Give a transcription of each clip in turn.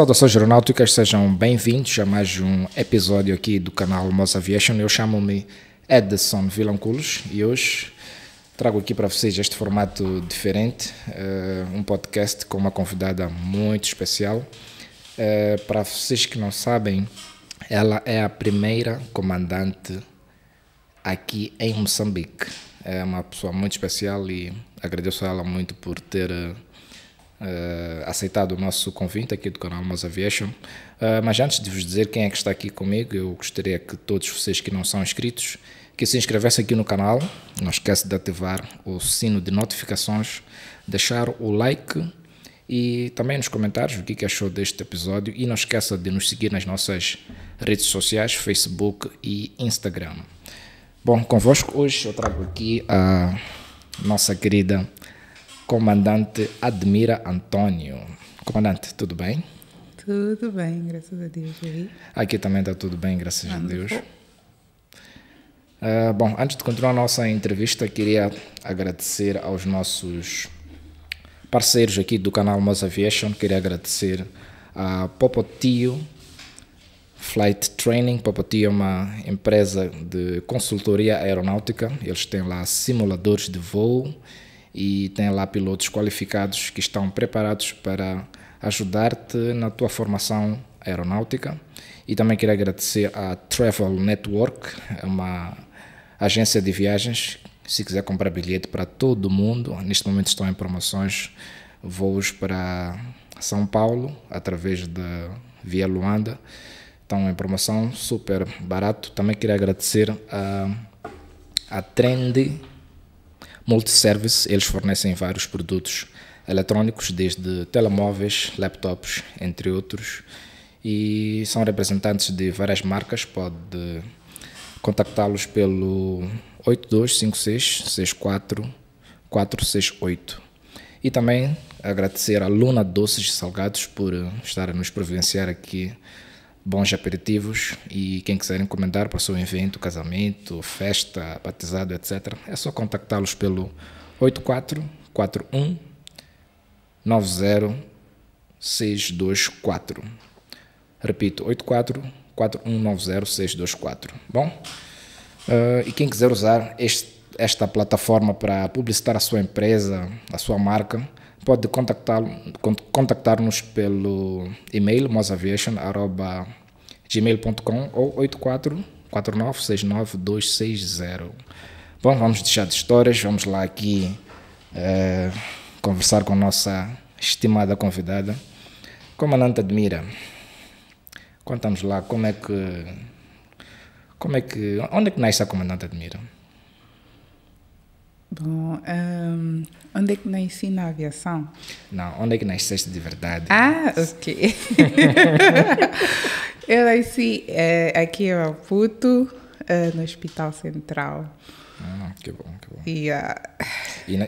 Saudações aeronáuticas, sejam bem-vindos a mais um episódio aqui do canal Moss Aviation. Eu chamo-me Edson Vilanculos e hoje trago aqui para vocês este formato diferente, uh, um podcast com uma convidada muito especial. Uh, para vocês que não sabem, ela é a primeira comandante aqui em Moçambique. É uma pessoa muito especial e agradeço a ela muito por ter... Uh, uh, aceitado o nosso convite aqui do canal Moza Aviation. Uh, mas antes de vos dizer quem é que está aqui comigo, eu gostaria que todos vocês que não são inscritos, que se inscrevessem aqui no canal, não esquece de ativar o sino de notificações, deixar o like e também nos comentários o que é achou deste episódio e não esqueça de nos seguir nas nossas redes sociais, Facebook e Instagram. Bom, convosco hoje eu trago aqui a nossa querida comandante Admira Antônio. Comandante, tudo bem? Tudo bem, graças a Deus. Aqui também está tudo bem, graças Vamos. a ah, Deus. Uh, bom, antes de continuar a nossa entrevista, queria agradecer aos nossos parceiros aqui do canal Moz Aviation. Queria agradecer a Popotio Flight Training. Popotio é uma empresa de consultoria aeronáutica. Eles têm lá simuladores de voo e tem lá pilotos qualificados que estão preparados para ajudar-te na tua formação aeronáutica. E também queria agradecer à Travel Network, é uma agência de viagens. Se quiser comprar bilhete para todo o mundo, neste momento estão em promoções voos para São Paulo através da Via Luanda. Estão em promoção, super barato. Também queria agradecer a, a Trend Multiservice, eles fornecem vários produtos eletrônicos, desde telemóveis, laptops, entre outros, e são representantes de várias marcas. Pode contactá-los pelo 8256-64468. E também agradecer à Luna Doces e Salgados por eh, estar a nos providenciar aqui bons aperitivos e quem quiser encomendar para o seu evento, casamento, festa, batizado, etc., é só contactá-los pelo 8441 90624. Repito, 844190624. Bom, uh, e quem quiser usar este, esta plataforma para publicitar a sua empresa, a sua marca, Pode contactar-nos pelo e-mail mozaviation.gmail.com ou 84 Bom, vamos deixar de histórias, vamos lá aqui é, conversar com a nossa estimada convidada. Comandante admira, conta-nos lá como é que. Como é que. Onde é que nasce a Comandante Admira? Bom, ehm, um, onde é que nasci na aviação? Não, onde é que nasceste de verdade? Ah, ok. eu nasci é, aqui em Maputo, é, no Hospital Central. Ah, que bom, que bom. E, uh...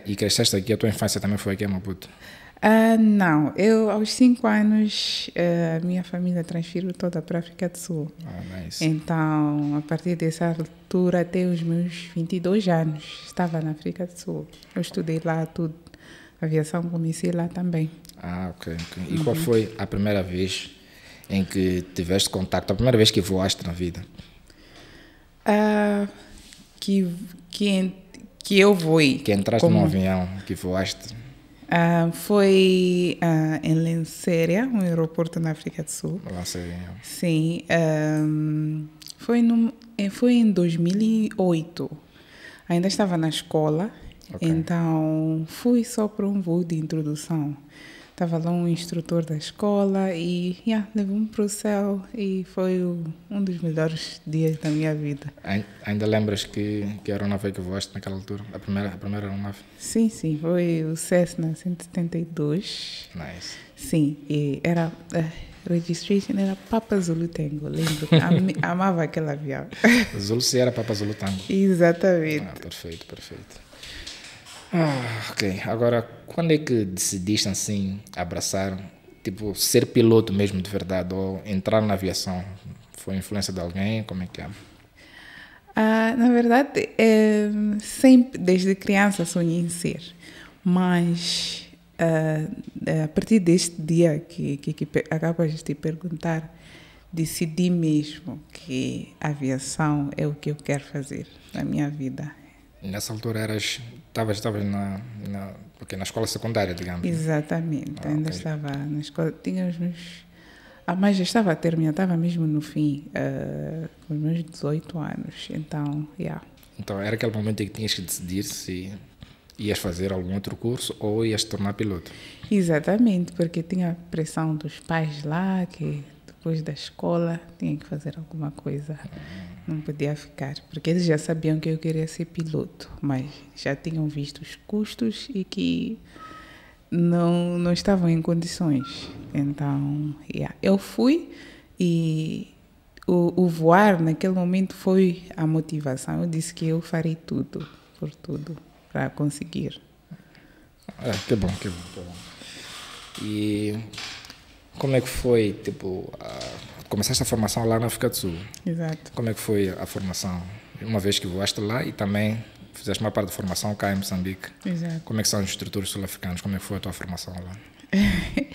e, e cresceste aqui, a tua infância também foi aqui em Maputo? Ah, não, eu aos 5 anos a ah, minha família transferiu toda para a África do Sul. Ah, nice. Então, a partir dessa altura até os meus 22 anos, estava na África do Sul. Eu estudei lá tudo. aviação comecei lá também. Ah, ok. okay. E qual uhum. foi a primeira vez em que tiveste contacto, a primeira vez que voaste na vida? Ah, que, que, que eu voei. Que entraste como... num avião, que voaste. Uh, foi uh, em Lenséria, um aeroporto na África do Sul. Lenséria. Sim. Um, ah, foi, eh, foi em 2008. Ainda estava na escola. Okay. Então, fui só para um voo de introdução. Estava lá um instrutor da escola e yeah, levou-me para o céu e foi o, um dos melhores dias da minha vida. Ainda lembras que, que aeronave que voaste naquela altura? A primeira, a primeira aeronave? Sim, sim, foi o Cessna 172. Nice. Sim, e era. Uh, registration era Papa Zulu Tango, lembro. Am amava aquele avião. Zulu era Papa Zulu Tango. Exatamente. Ah, perfeito, perfeito. Ah, ok. Agora, quando é que decidiste assim abraçar, tipo, ser piloto mesmo de verdade ou entrar na aviação? Foi influência de alguém? Como é que é? Ah, na verdade, é, sempre desde criança sonhei em ser, mas ah, a partir deste dia que, que, que acabas de te perguntar, decidi mesmo que a aviação é o que eu quero fazer na minha vida. Nessa altura eras estavas estavas na, na porque na escola secundária, digamos. Né? Exatamente, ah, ainda okay. estava na escola, tínhamos a ah, mais já estava a terminar, estava mesmo no fim, uh, com os meus 18 anos. Então, yeah. Então, era aquele momento em que tinhas que decidir se ias fazer algum outro curso ou ias tornar piloto. Exatamente, porque tinha a pressão dos pais lá, que depois da escola tinha que fazer alguma coisa. Uhum. Não podia ficar, porque eles já sabiam que eu queria ser piloto, mas já tinham visto os custos e que não, não estavam em condições. Então, yeah. eu fui e o, o voar naquele momento foi a motivação. Eu disse que eu farei tudo, por tudo, para conseguir. ah que bom, que bom, que bom. E como é que foi, tipo, a começaste a formação lá na África do Sul. Exato. Como é que foi a formação? Uma vez que voaste lá e também fizeste uma parte de formação cá em Moçambique. Exato. Como é que são os estruturas sul-africanos? Como é que foi a tua formação lá?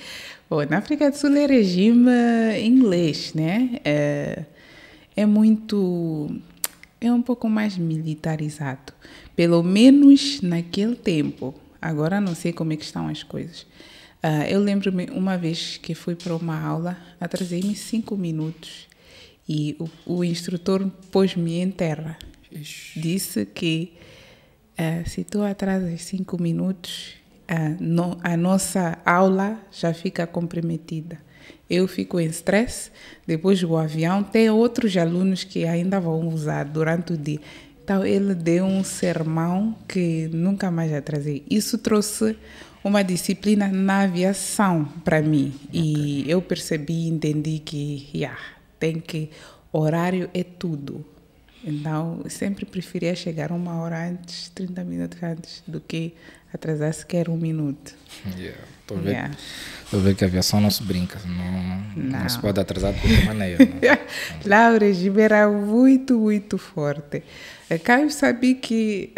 Bom, na África do Sul é regime eh, inglês, né? É, é muito... É um pouco mais militarizado. Pelo menos naquele tempo. Agora não sei como é que estão as coisas. Uh, eu lembro-me uma vez que fui para uma aula, atrasei-me cinco minutos e o, o instrutor pôs-me em terra. Ixi. Disse que uh, se tu atrasas cinco minutos, uh, no, a nossa aula já fica comprometida. Eu fico em stress, depois o avião tem outros alunos que ainda vão usar durante o dia. Então ele deu um sermão que nunca mais atrasei. Isso trouxe uma disciplina na aviação para mim. Okay. E eu percebi, entendi que yeah, tem que horário é tudo. Então, sempre preferia chegar uma hora antes, 30 minutos antes, do que atrasar sequer um minuto. Yeah. Tô vendo, yeah. É. tô vendo que a aviação não se brinca, não, não. não se pode atrasar de qualquer maneira. Né? Laura regime era muito, muito forte. Eh, Caio sabia que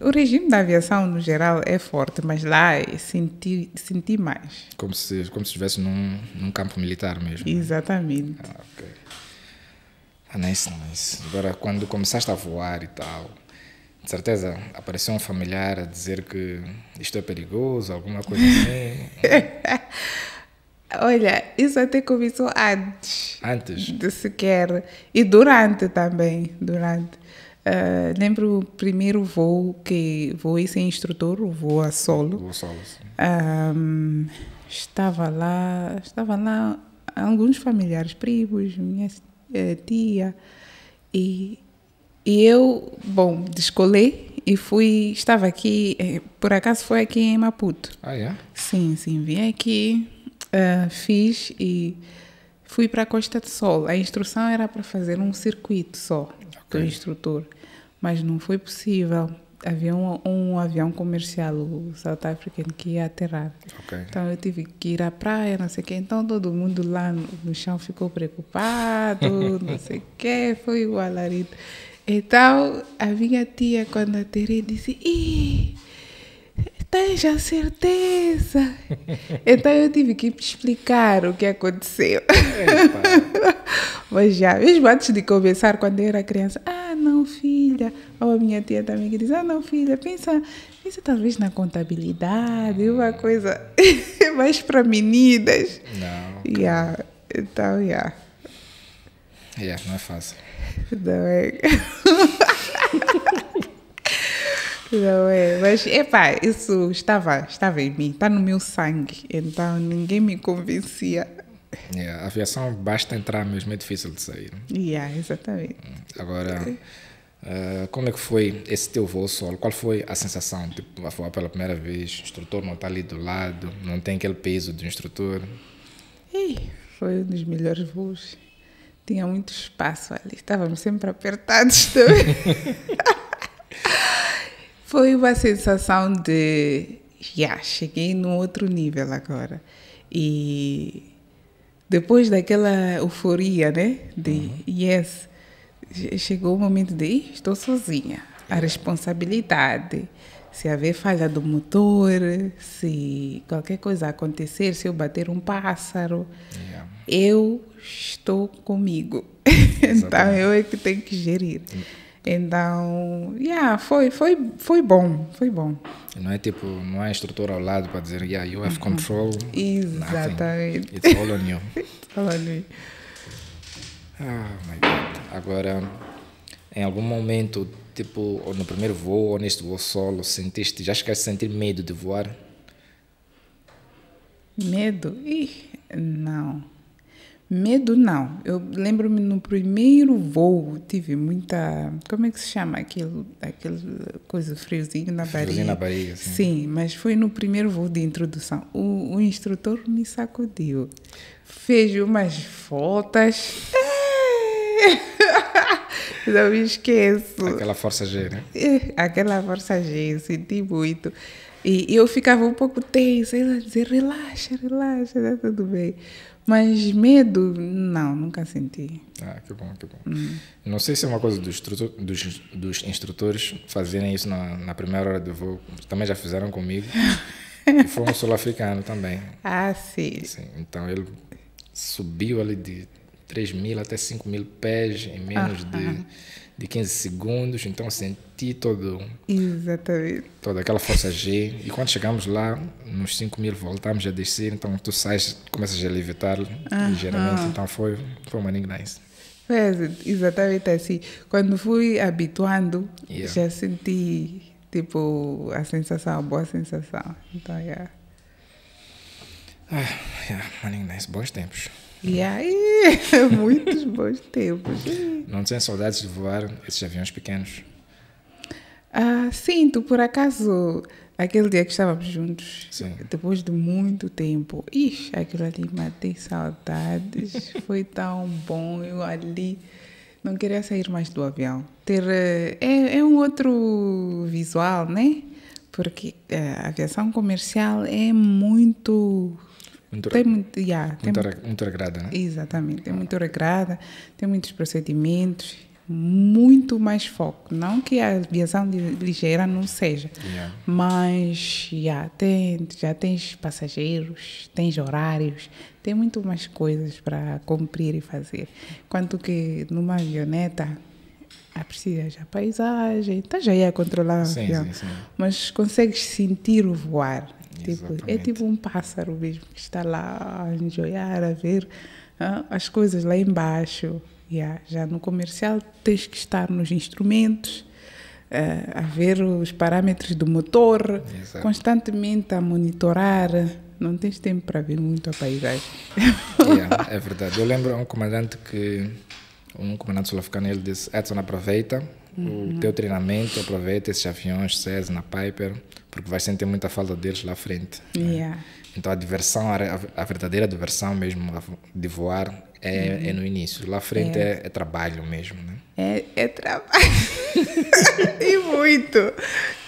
uh, o regime da aviação, no geral, é forte, mas lá senti, senti mais. Como se, como se estivesse num, num campo militar mesmo. Né? Exatamente. Né? Ah, okay. ah, nice, nice. Agora, quando começaste a voar e tal, de certeza apareceu um familiar a dizer que isto é perigoso, alguma coisa assim. Olha, isso até começou antes. Antes? De sequer. E durante também, durante. Uh, lembro o primeiro voo que voei sem instrutor, o voo a solo. Voo solo, um, estava lá, estava lá alguns familiares, primos, minha eh, tia, e e eu, bom, descolei e fui. Estava aqui, eh, por acaso foi aqui em Maputo. Ah, é? Sim, sim. Vim aqui, uh, fiz e fui para a Costa do Sol. A instrução era para fazer um circuito só okay. do instrutor, mas não foi possível. Havia um, um avião comercial, o South African, que ia aterrar. Okay. Então eu tive que ir à praia, não sei o quê. Então todo mundo lá no, no chão ficou preocupado, não sei o quê. Foi o alarido. Então, a minha tia, quando atirei, disse: Ih, tens a certeza? então, eu tive que explicar o que aconteceu. Mas já, mesmo antes de começar quando eu era criança, ah, não, filha. Ou a minha tia também que diz: ah, não, filha, pensa, pensa talvez na contabilidade, uma hum. coisa mais para meninas. Não. Yeah. Então, yeah. Yeah, não é fácil. Não é. Não é, mas epá, isso estava, estava em mim, está no meu sangue, então ninguém me convencia. Yeah, a aviação basta entrar mesmo, é difícil de sair. Yeah, exatamente. Agora, uh, como é que foi esse teu voo solo? Qual foi a sensação? Tipo, a voar pela primeira vez, o instrutor não está ali do lado, não tem aquele peso do instrutor? Ei, foi um dos melhores voos tinha muito espaço ali, estávamos sempre apertados também. Foi uma sensação de, já, yeah, cheguei num outro nível agora. E depois daquela euforia, né, de uhum. yes, chegou o momento de, estou sozinha. A é. responsabilidade, se haver falha do motor, se qualquer coisa acontecer, se eu bater um pássaro, yeah. É. eu estou comigo. então eu é que tenho que gerir. Então, yeah, foi, foi, foi bom, foi bom. Não é tipo, não há é instrutor ao lado para dizer, yeah, you have control. Exatamente. It's all on you. It's all on me. Oh my God. Agora, em algum momento, tipo, no primeiro voo ou neste voo solo, sentiste, já chegaste a sentir medo de voar? Medo? Ih, não. Medo não. Eu lembro-me no primeiro voo tive muita. Como é que se chama aquilo? Aquela coisa friozinho na friozinho na barriga, sim. Sim, mas foi no primeiro voo de introdução. O, o instrutor me sacudiu. Fez umas fotos. não me esqueço. Aquela força G, né? Aquela força G, senti muito. E eu ficava um pouco tensa, ela dizia, relaxa, relaxa, tá tudo bem. Mas medo, não, nunca senti. Ah, que bom, que bom. Hum. Não sei se é uma coisa dos, dos, dos instrutores fazerem isso na, na, primeira hora do voo. Também já fizeram comigo. e foi um sul-africano também. Ah, sim. sim. Então ele subiu ali de 3 mil até 5 mil pés em menos ah, de. Ah de 15 segundos, então senti todo, Exatamente. toda aquela força G. E quando chegamos lá, nos 5 mil voltamos a descer, então tu sais, começas a levitar ah, ligeiramente, então foi, foi uma nice. Foi exatamente assim. Quando fui habituando, yeah. já senti tipo a sensação, a boa sensação. Então, yeah. Ah, yeah, nice, bons tempos. E aí, muitos bons tempos. Não tens saudades de voar esses aviões pequenos? Ah, sinto, por acaso, aquele dia que estávamos juntos, Sim. depois de muito tempo, ixi, aquilo ali matei saudades, foi tão bom, eu ali não queria sair mais do avião. Ter, eh, é, é um outro visual, né? Porque eh, a aviação comercial é muito muito, tem, muito, yeah, muito, tem muito, muito regrada, né? Exatamente, tem muito regrada, tem muitos procedimentos, muito mais foco. Não que a aviação ligeira não seja, yeah. mas yeah, tem, já tens passageiros, tens horários, tem muito mais coisas para cumprir e fazer. Quanto que numa avioneta aprecias ah, a paisagem, então já ia controlar o avião, sim, sim. mas consegues sentir o voar. Tipo, é tipo um pássaro mesmo que está lá a enjoiar, a ver ah, as coisas lá embaixo. Yeah, já no comercial tens que estar nos instrumentos, eh, a ver os parâmetros do motor, Exato. constantemente a monitorar. Não tens tempo para ver muito a paisagem. Yeah, é verdade. Eu lembro um comandante que um comandante sul-africano ele disse: Edson aproveita uhum. o teu treinamento, aproveita esses aviões, César, na Piper, porque vai sentir muita falta deles lá à frente. Né? Yeah. Né? Então a diversão, a, verdadeira diversão mesmo de voar é, uhum. é no início. Lá à frente é, é, é trabalho mesmo, né? É, é trabalho. e muito.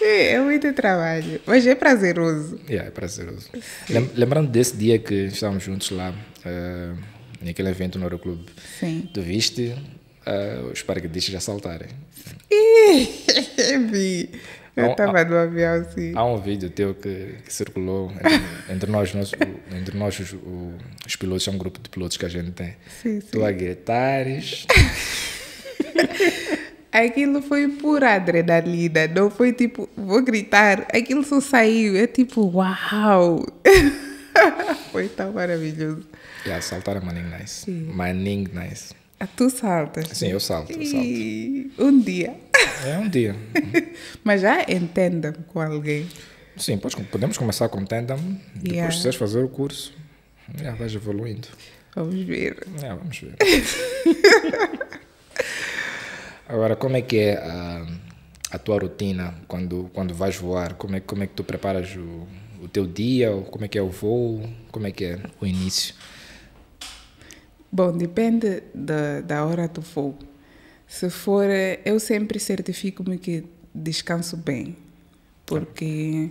É, é, muito trabalho. Mas é prazeroso. Yeah, é prazeroso. Lembrando desse dia que estávamos juntos lá, uh, naquele evento no Euroclube. Tu viste uh, os paraquedistas já saltarem. Eu tava no avião sim. Há um vídeo teu que, que circulou entre, entre, nós, entre nós os, os, pilotos, é um grupo de pilotos que a gente tem. Sim, sim. Tu a gritares. Aquilo foi pura adrenalina, não foi tipo, vou gritar. Aquilo só saiu, é tipo, uau! foi tão maravilhoso. Yeah, saltar é Maning Nice. Sim. Maning Nice. Ah, tu saltas? Sim, eu salto, eu salto. E... Um dia. É um dia. Mas já entenda com alguém. Sim, pois, podemos começar com tandem, depois yeah. fazer o curso, já vais evoluindo. Vamos ver. É, vamos ver. Agora, como é que é a, a, tua rotina quando, quando vais voar? Como é, como é que tu preparas o, o teu dia? Como é que é o voo? Como é que é o início? Bom, depende da, da hora do voo. Se for, eh, eu sempre certifico-me que descanso bem, porque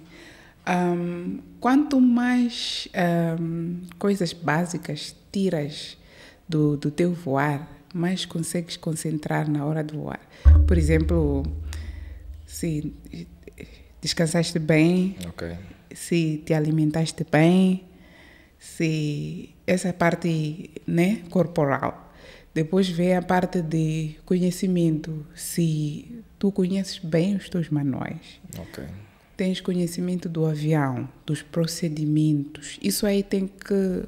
um, quanto mais um, coisas básicas tiras do, do teu voar, mais consegues concentrar na hora do voar. Por exemplo, se descansaste bem, okay. se te alimentaste bem, se essa parte né, corporal. Depois vem a parte de conhecimento, se tu conheces bem os teus manuais. Okay. Tens conhecimento do avião, dos procedimentos. Isso aí tem que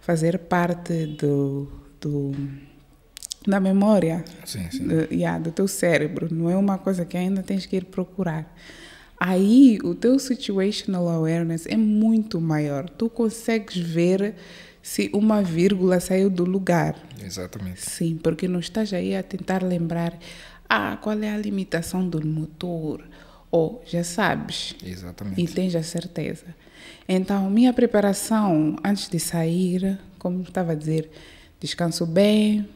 fazer parte do, do da memória sim, sim. Do, yeah, do teu cérebro. Não é uma coisa que ainda tens que ir procurar aí o teu situational awareness é muito maior. Tu consegues ver se uma vírgula saiu do lugar. Exatamente. Sim, porque não estás aí a tentar lembrar ah, qual é a limitação do motor, ou já sabes. Exatamente. E tens a certeza. Então, minha preparação antes de sair, como estava a dizer, descanso bem,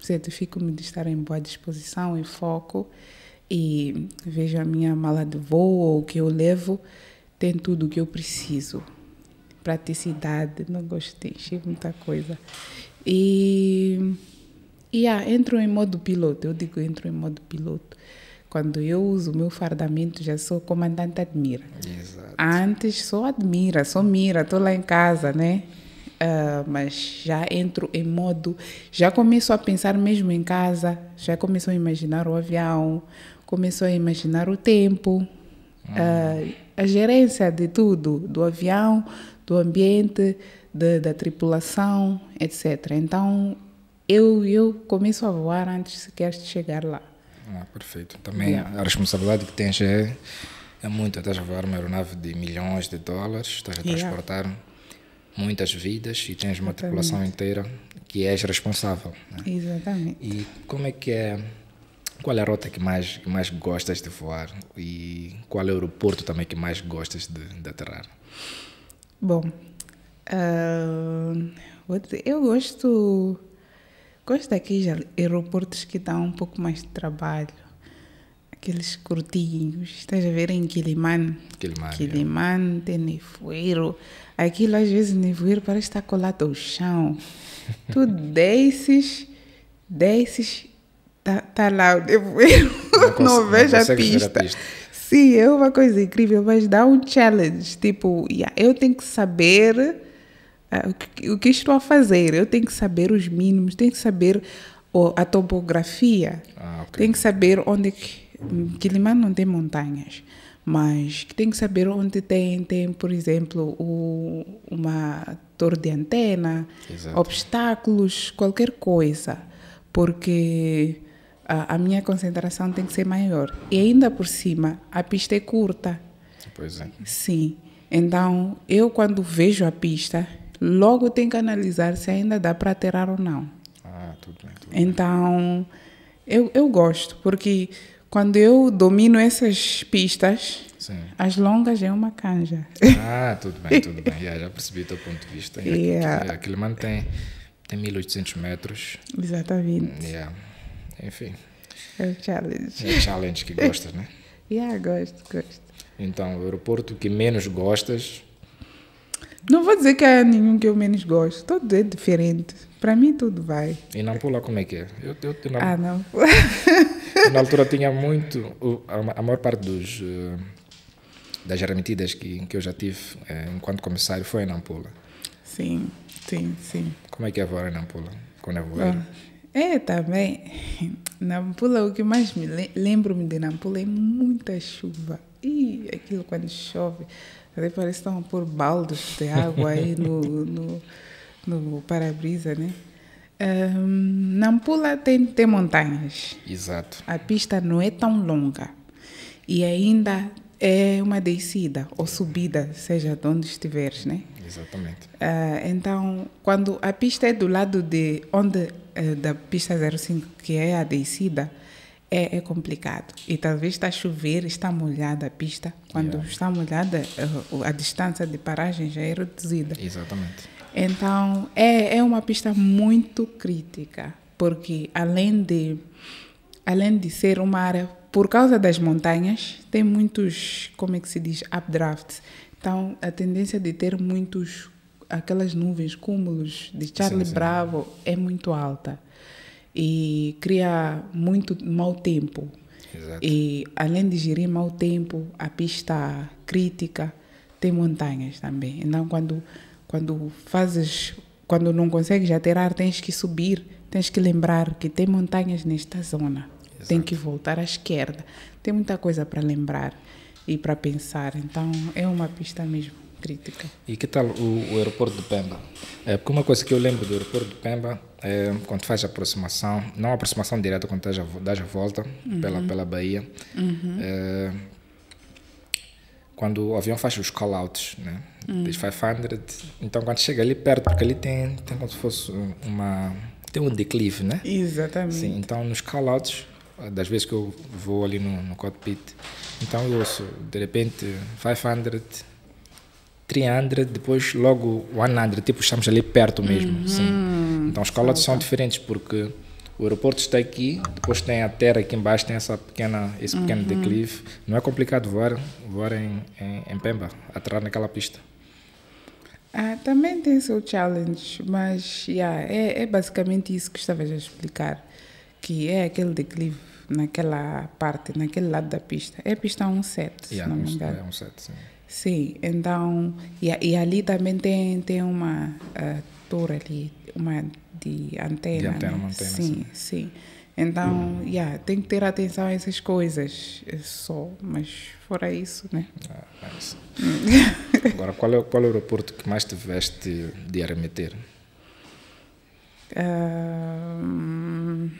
certifico-me de estar em boa disposição e foco e vejo a minha mala de voo o que eu levo, tem tudo o que eu preciso praticidade, não gosto de muita coisa. E, e ah, entro em modo piloto, eu digo entro em modo piloto. Quando eu uso o meu fardamento, já sou comandante admira. Exato. Antes só admira, só mira, estou lá em casa, né? Uh, mas já entro em modo, já começo a pensar mesmo em casa, já começo a imaginar o avião, começo a imaginar o tempo, uh, a gerência de tudo, do avião, do ambiente, de, da tripulação, etc. Então, eu, eu começo a voar antes sequer de chegar lá. Ah, perfeito. Também yeah. a responsabilidade que tens é, é muito. Estás a voar uma aeronave de milhões de dólares, estás a transportar yeah. muitas vidas e tens uma Exatamente. tripulação inteira que és responsável. Né? Exatamente. E como é que é... Qual é a rota que mais, que mais gostas de voar? E qual é o aeroporto também que mais gostas de, de aterrar? Bom, uh, dizer, eu gosto, gosto daqueles aeroportos que dão um pouco mais de trabalho, aqueles curtinhos, estás a ver em Quiliman? Quiliman. Quiliman, é. tem nevoeiro, aquilo às vezes nevoeiro parece estar colado ao chão, tu desces, desces, tá, tá lá o nevoeiro, não, não vejo a pista. Ver a pista. Sim, é uma coisa incrível, mas dá um challenge. Tipo, yeah, eu tenho que saber uh, o, que, o, que, estou a fazer, eu tenho que saber os mínimos, tenho que saber oh, a topografia, ah, okay. tenho que saber onde. É que, Quilimã não tem montanhas, mas tenho que saber onde tem, tem por exemplo, o, uma torre de antena, Exato. obstáculos, qualquer coisa. Porque a, a, minha concentração tem que ser maior. E ainda por cima, a pista é curta. Pois é. Sim. Então, eu quando vejo a pista, logo tenho que analisar se ainda dá para aterrar ou não. Ah, tudo bem. Tudo então, bem. Eu, eu gosto, porque quando eu domino essas pistas, Sim. as longas é uma canja. Ah, tudo bem, tudo bem. Yeah, já percebi o teu ponto de vista. Yeah. Aquele aquilo mantém tem 1800 metros. Exatamente. Yeah. Enfim. É um challenge. É um challenge que gosta né? yeah, gosto, gosto. Então, o aeroporto que menos gostas? Não vou dizer que é nenhum que eu menos gosto. Todo é diferente. Para mim, tudo vai. E Nampula, como é que é? Eu, eu, eu na... Ah, não. na altura tinha muito... A maior parte dos, eh, das remetidas que, que eu já tive eh, enquanto comissário foi em Nampula. Sim, sim, sim. Como é que é voar em Nampula, quando é voar? Ah. É, também. Tá Nampula, o que mais me lembro-me de Nampula é muita chuva. E aquilo quando chove, parece que estão a pôr baldos de água aí no, no, no para-brisa, né? Um, Nampula tem, tem montanhas. Exato. A pista não é tão longa. E ainda é uma descida ou subida, seja de onde estiveres, né? Exatamente. Uh, então, quando a pista é do lado de onde uh, da pista 05, que é a descida, é, é complicado. E talvez está a chover, está molhada a pista. Quando yeah. está molhada, uh, a distância de paragem já é reduzida. Exatamente. Então, é, é uma pista muito crítica, porque além de, além de ser uma área, por causa das montanhas, tem muitos, como é que se diz, updrafts então, a tendência de ter muitos, aquelas nuvens, cúmulos de Charlie sim, Bravo é muito alta e cria muito mau tempo. Exato. E além de gerir mau tempo, a pista crítica tem montanhas também. Então, quando, quando fazes, quando não consegues aterrar, tens que subir, tens que lembrar que tem montanhas nesta zona. Exato. Tem que voltar à esquerda. Tem muita coisa para lembrar e para pensar. Então é uma pista mesmo crítica. E que tal o, o aeroporto de Pemba? É, porque uma coisa que eu lembro do aeroporto de Pemba é, quando faz a aproximação, não a aproximação direta, quando dá a, a volta uhum. pela, pela Bahia, uhum. é, quando o avião faz os call-outs, né? Uhum. 500, então quando chega ali perto, porque ali tem, tem como se fosse uma... tem um declive, né? Exatamente. Sim, então nos call-outs das vezes que eu vou ali no, no cockpit. Então eu ouço, de repente, 500, 300, depois logo 100, tipo, estamos ali perto mesmo. Uhum. Sim. Então os calotes são diferentes porque o aeroporto está aqui, depois tem a terra aqui embaixo, tem essa pequena, esse pequeno uhum. declive. Não é complicado voar, voar em, em, em Pemba, aterrar naquela pista. Ah, também tem seu challenge, mas yeah, é, é basicamente isso que estavas a explicar, que é aquele declive naquela parte, naquele lado da pista. É a pista 17, yeah, se não me engano. É 17, sim. Sim, então, e, e, ali também tem, tem uma uh, torre ali, uma de antena. De antena, né? antena sim, sim, sim. Então, uhum. yeah, tem que ter atenção a essas coisas é só, mas fora isso, né? Ah, é isso. Agora, qual é, qual é o aeroporto que mais tiveste de arremeter? Uh,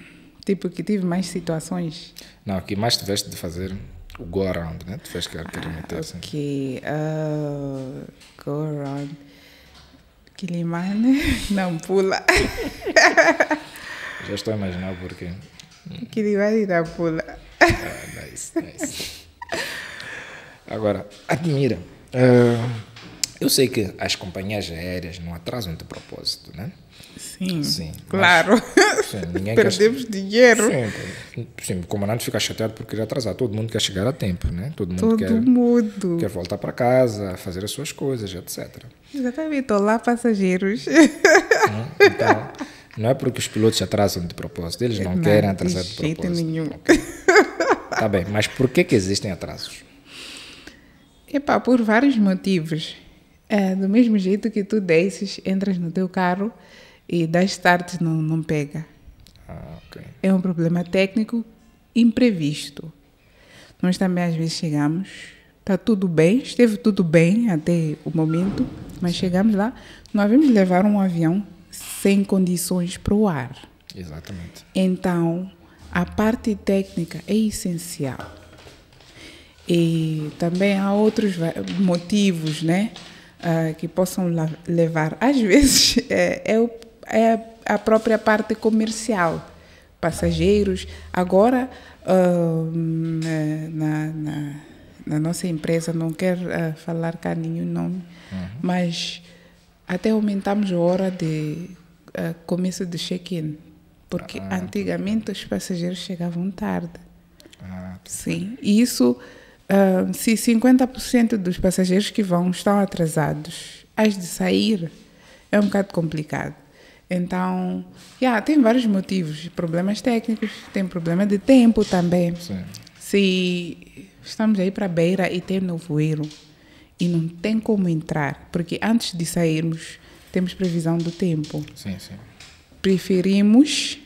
Tipo, que tive mais situações? Não, que mais tiveste de fazer o go around, né? Tu fez que ah, meter assim. Ok. Uh, go around. Kilimane. Né? Não, pula. Já estou a imaginar porquê. Kilimane não pula. Ah, nice, nice. Agora, admira. Uh, eu sei que as companhias aéreas não atrasam de propósito, né? Sim, sim claro. Mas, sim, Perdemos dinheiro. Sim, sim, o comandante fica chateado porque quer atrasar. Todo mundo quer chegar a tempo, né? Todo mundo, Todo quer, mundo. quer voltar para casa, fazer as suas coisas, etc. Exatamente. Olá, passageiros. Hum, então, não é porque os pilotos atrasam de propósito. Eles não, não querem atrasar de, de jeito nenhum. Okay. Tá bem, mas por que, que existem atrasos? Epá, por vários motivos. É, do mesmo jeito que tu desces, entras no teu carro e das start não, não pega. Ah, okay. É um problema técnico imprevisto. Nós também às vezes chegamos, está tudo bem, esteve tudo bem até o momento, mas chegamos lá, nós vimos levar um avião sem condições para o ar. Exatamente. Então, a parte técnica é essencial. E também há outros motivos, né? uh, que possam levar. Às vezes é, é, o, é, a própria parte comercial, passageiros. Agora, uh, na, na, na, nossa empresa, não quero uh, ah, falar cá nenhum nome, uhum. mas até aumentamos a hora de começo do check-in, porque ah, tá. antigamente os passageiros chegavam tarde. Ah, tá. Sim, e isso uh, se 50% dos passageiros que vão estão atrasados, as de sair é um bocado complicado. Então, yeah, tem vários motivos, problemas técnicos, tem problema de tempo também. Sim. Se estamos aí para a beira e tem nevoeiro e não tem como entrar, porque antes de sairmos temos previsão do tempo. Sim, sim. Preferimos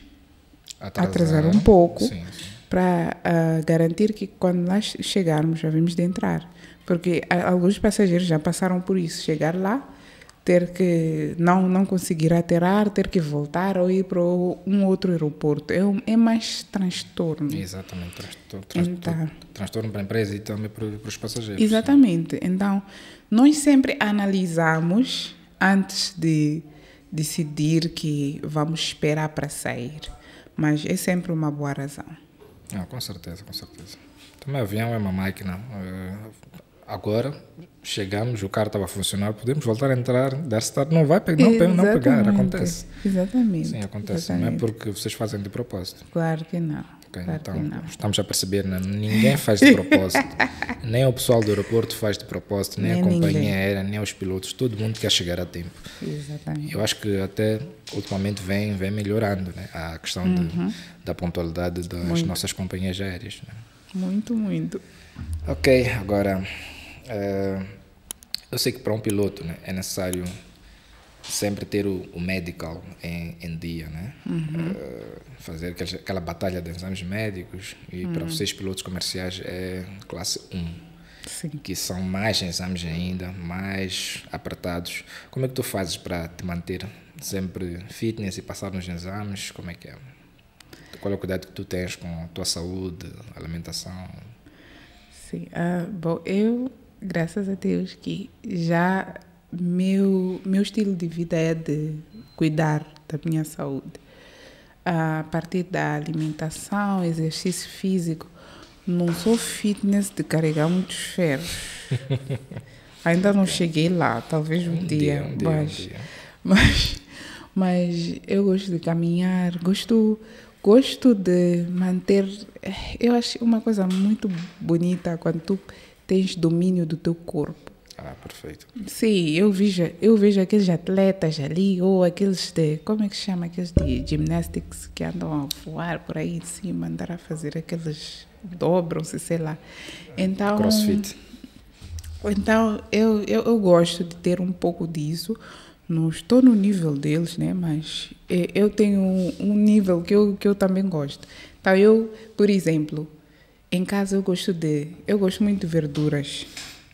atrasar, atrasar um pouco. Sim, sim para uh, garantir que quando nós chegarmos já vimos de entrar. Porque ah, alguns passageiros já passaram por isso, chegar lá, ter que não não conseguir aterrar, ter que voltar ou ir para um outro aeroporto. É, um, é mais transtorno. Exatamente, transtorno, transtorno, então, transtorno para a empresa e também para, para os passageiros. Né? Exatamente. Sim. Então, nós sempre analisamos antes de decidir que vamos esperar para sair, mas é sempre uma boa razão não com certeza, com certeza. Também então, avião é uma máquina. Eh, agora chegamos, o carro estava a funcionar, podemos voltar a entrar, dar start, não vai não, não pegar, acontece. Exatamente. Sim, acontece. Exatamente. Não é porque vocês fazem de propósito. Claro que não. Okay? Claro então, estamos a perceber, ninguém faz de propósito. nem o pessoal do aeroporto faz de propósito, nem, nem a companhia ninguém. aérea, nem os pilotos. Todo mundo quer chegar a tempo. Exatamente. Eu acho que até ultimamente vem, vem melhorando né? a questão uhum. de, da pontualidade das muito. nossas companhias aéreas. Né? Muito, muito. Ok, agora. Uh, eu sei que para um piloto né, é necessário sempre ter o, o medical em, em, dia, né? Uhum. Uh, fazer aquela aquela batalha de exames médicos e uhum. para vocês pilotos comerciais é classe 1. Sim. Que são mais exames ainda, mais apertados. Como é que tu fazes para te manter sempre fitness e passar nos exames? Como é que é? Qual é o cuidado que tu tens com a tua saúde, alimentação? Sim, uh, bom, eu, graças a Deus, que já meu, meu estilo de vida é de cuidar da minha saúde. A partir da alimentação, exercício físico, não sou fitness de carregar muitos ferros. Ainda não cheguei lá, talvez um, um dia, dia, um mas, dia, um dia. mas, mas eu gosto de caminhar, gosto gosto de manter. Eu acho uma coisa muito bonita quando tu tens domínio do teu corpo. Ah, perfeito. Sim, eu vejo, eu vejo aqueles atletas ali, ou aqueles de. Como é que se chama? Aqueles de gymnastics que andam a voar por aí de cima, andar a fazer aqueles. dobram-se, sei lá. Então. Crossfit. Então, eu, eu, eu gosto de ter um pouco disso. Não estou no nível deles, né? Mas eu tenho um nível que eu, que eu também gosto. Então, eu, por exemplo, em casa eu gosto de. Eu gosto muito de verduras.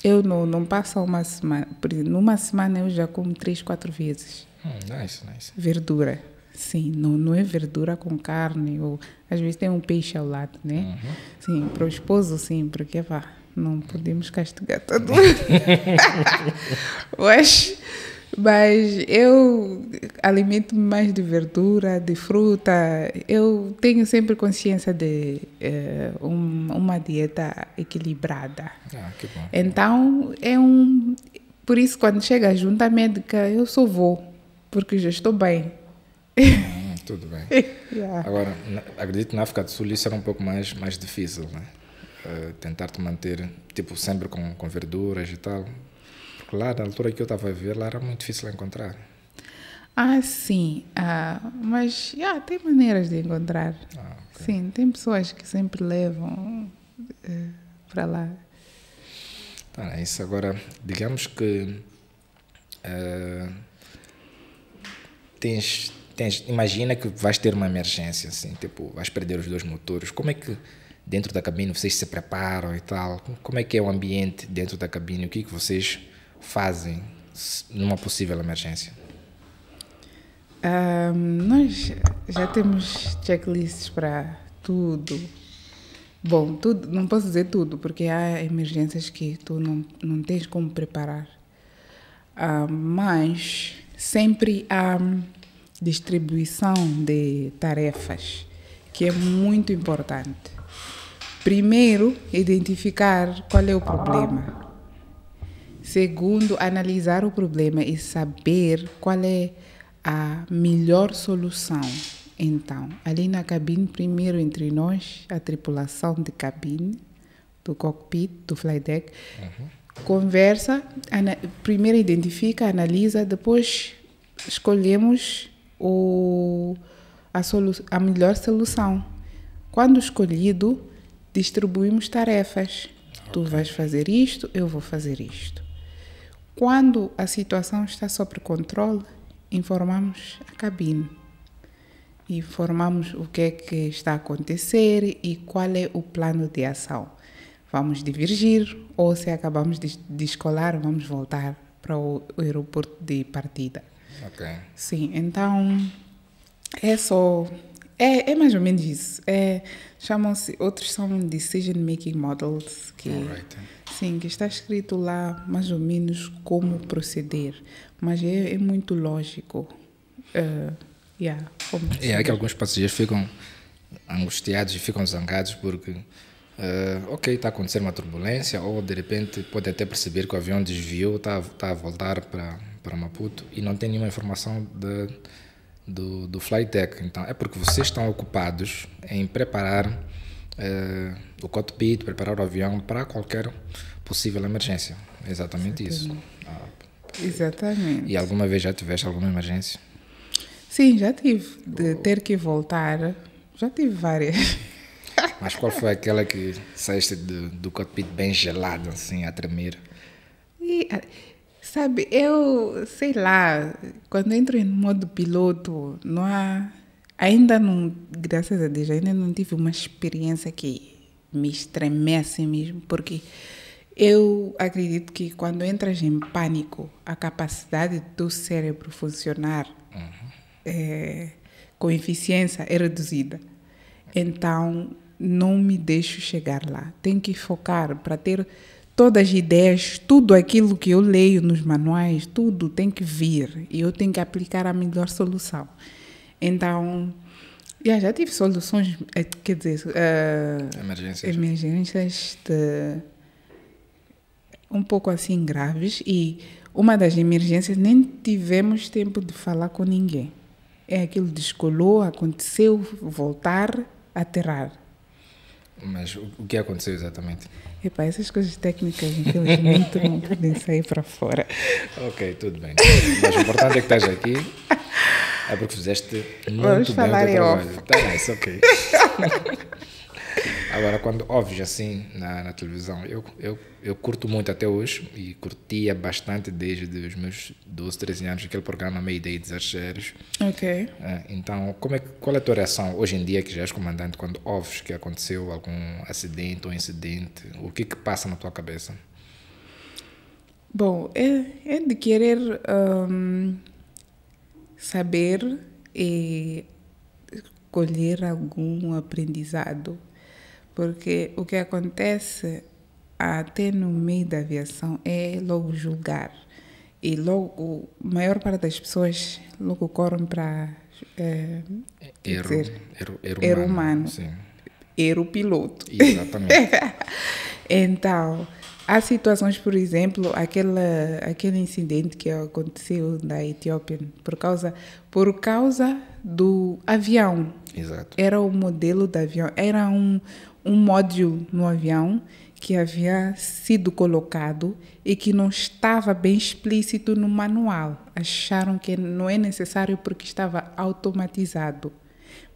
Eu não, não passo uma semana. Numa semana eu já como três, quatro vezes. Hum, nice, nice. Verdura. Sim, não, não é verdura com carne, ou às vezes tem um peixe ao lado, né? Uhum. Sim, para o esposo, sim, porque vá, não podemos castigar todo mundo. Mas mas eu alimento-me mais de verdura, de fruta. Eu tenho sempre consciência de uh, um, uma dieta equilibrada. Ah, que bom. Então, é um. Por isso, quando chega a junta médica, eu só vou, porque já estou bem. Hum, tudo bem. yeah. Agora, acredito que na África do Sul isso era um pouco mais, mais difícil, né? Uh, eh, tentar te manter, tipo, sempre com, com verduras e tal. Porque lá, na altura que eu estava a viver, lá era muito difícil encontrar. Ah, sim. Ah, mas yeah, tem maneiras de encontrar. Ah, okay. Sim, tem pessoas que sempre levam uh, eh, para lá. Tá, é isso agora, digamos que uh, tens, tens, imagina que vais ter uma emergência, assim, tipo, vais perder os dois motores. Como é que dentro da cabine vocês se preparam e tal? Como é que é o ambiente dentro da cabine? O que, é que vocês fazem numa possível emergência? Um, nós já temos checklists para tudo. Bom, tudo, não posso dizer tudo, porque há emergências que tu não, não tens como preparar. Ah, mas sempre há distribuição de tarefas, que é muito importante. Primeiro, identificar qual é o problema Segundo, analisar o problema e saber qual é a melhor solução. Então, ali na cabine, primeiro entre nós, a tripulação de cabine, do cockpit, do flydeck, uhum. conversa, primeiro identifica, analisa, depois escolhemos o, a, a melhor solução. Quando escolhido, distribuímos tarefas. Okay. Tu vais fazer isto, eu vou fazer isto. Quando a situação está sob controle, informamos a cabine. Informamos o que é que está a acontecer e qual é o plano de ação. Vamos divergir ou se acabamos de descolar, vamos voltar para o aeroporto de partida. Ok. Sim, então é só. É, é mais ou menos isso. É, Chamam-se, outros são decision making models que. All right. Sim, que está escrito lá mais ou menos como proceder, mas é, é muito lógico. Uh, yeah, é, é que alguns passageiros ficam angustiados e ficam zangados porque, uh, ok, está a acontecer uma turbulência, ou de repente pode até perceber que o avião desviou, está a voltar para, para Maputo e não tem nenhuma informação de, do, do flight deck. Então, é porque vocês estão ocupados em preparar uh, o cockpit, preparar o avião para qualquer possível emergência. Exatamente, Exatamente. isso. Ah, Exatamente. E alguma vez já tiveste alguma emergência? Sim, já tive. De ter que voltar, já tive várias. Mas qual foi aquela que saíste do, do cockpit bem gelado, assim, a tremer? E, ah, sabe, eu sei lá, quando entro em modo piloto, não há Ainda não, graças a Deus, ainda não tive uma experiência que me estremece mesmo, porque eu acredito que quando entras em pânico, a capacidade do cérebro funcionar uhum. é, com eficiência é reduzida. Então, não me deixo chegar lá. Tenho que focar para ter todas as ideias, tudo aquilo que eu leio nos manuais, tudo tem que vir e eu tenho que aplicar a melhor solução. Então, yeah, já tive soluções, eh, quer dizer, uh, emergências. emergências de, um pouco assim graves e uma das emergências nem tivemos tempo de falar com ninguém. É aquilo descolou, aconteceu, voltar, aterrar. Mas o que aconteceu exatamente? Epá, essas coisas técnicas, infelizmente, não podem sair para fora. Ok, tudo bem. Mas o importante é que estás aqui. É porque fizeste muito Vamos bem falar o teu trabalho. Off. Tá nice, é, ok. Agora, quando ouves assim na, na, televisão, eu, eu, eu curto muito até hoje e curtia bastante desde os meus 12, 13 anos, aquele programa Meio Day de Exageros. Ok. É, então, como é, qual é a tua reação hoje em dia que já és comandante quando ouves que aconteceu algum acidente ou incidente? O que que passa na tua cabeça? Bom, é, é de querer. Um saber e colher algum aprendizado. Porque o que acontece até no meio da aviação é logo julgar. E logo, a maior parte das pessoas logo correm para. É, eh, erro, dizer, erro, erro, erro humano. humano. Sim. Erro piloto. Exatamente. então. Há situações, por exemplo, aquele aquele incidente que aconteceu na Etiópia por causa, por causa do avião. Exato. Era o modelo do avião, era um, um módulo no avião que havia sido colocado e que não estava bem explícito no manual. Acharam que não é necessário porque estava automatizado.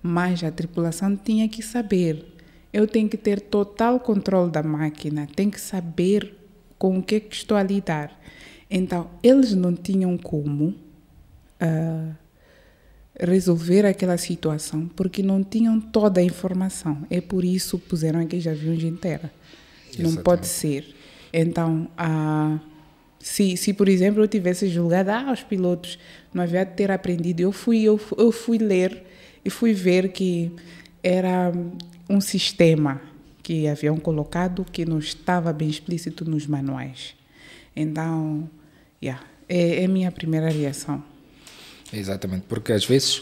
Mas a tripulação tinha que saber eu tenho que ter total controle da máquina, tenho que saber com o que, é que estou a lidar. Então, eles não tinham como uh, resolver aquela situação porque não tinham toda a informação. É por isso que puseram aqueles aviões inteira. Exatamente. Não pode ser. Então, uh, se, se, por exemplo, eu tivesse julgado, ah, os pilotos não havia de ter aprendido. Eu fui, eu, eu fui ler e fui ver que era um sistema que haviam colocado que não estava bem explícito nos manuais. Então, yeah, é, é a minha primeira reação. Exatamente, porque às vezes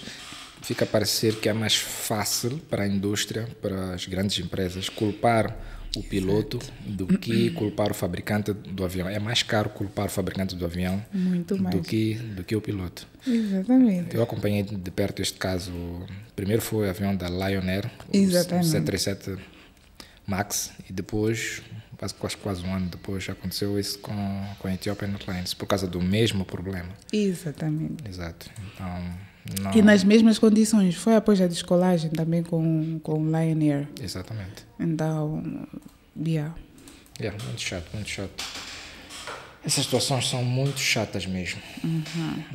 fica a parecer que é mais fácil para a indústria, para as grandes empresas, culpar o piloto Exato. do que culpar o fabricante do avião. É mais caro culpar o fabricante do avião do que, do que o piloto. Exatamente. Eu acompanhei de perto este caso. Primeiro foi o avião da Lion Air, Exatamente. o 737 MAX, e depois, quase, quase um ano depois, aconteceu isso com, com a Ethiopian Airlines, por causa do mesmo problema. Exatamente. Exato. Então... Não. E nas mesmas condições. Foi após a descolagem também com, com o Lion Air. Exatamente. Então, yeah. Yeah, muito chato, muito chato. Essas situações são muito chatas mesmo. Uhum.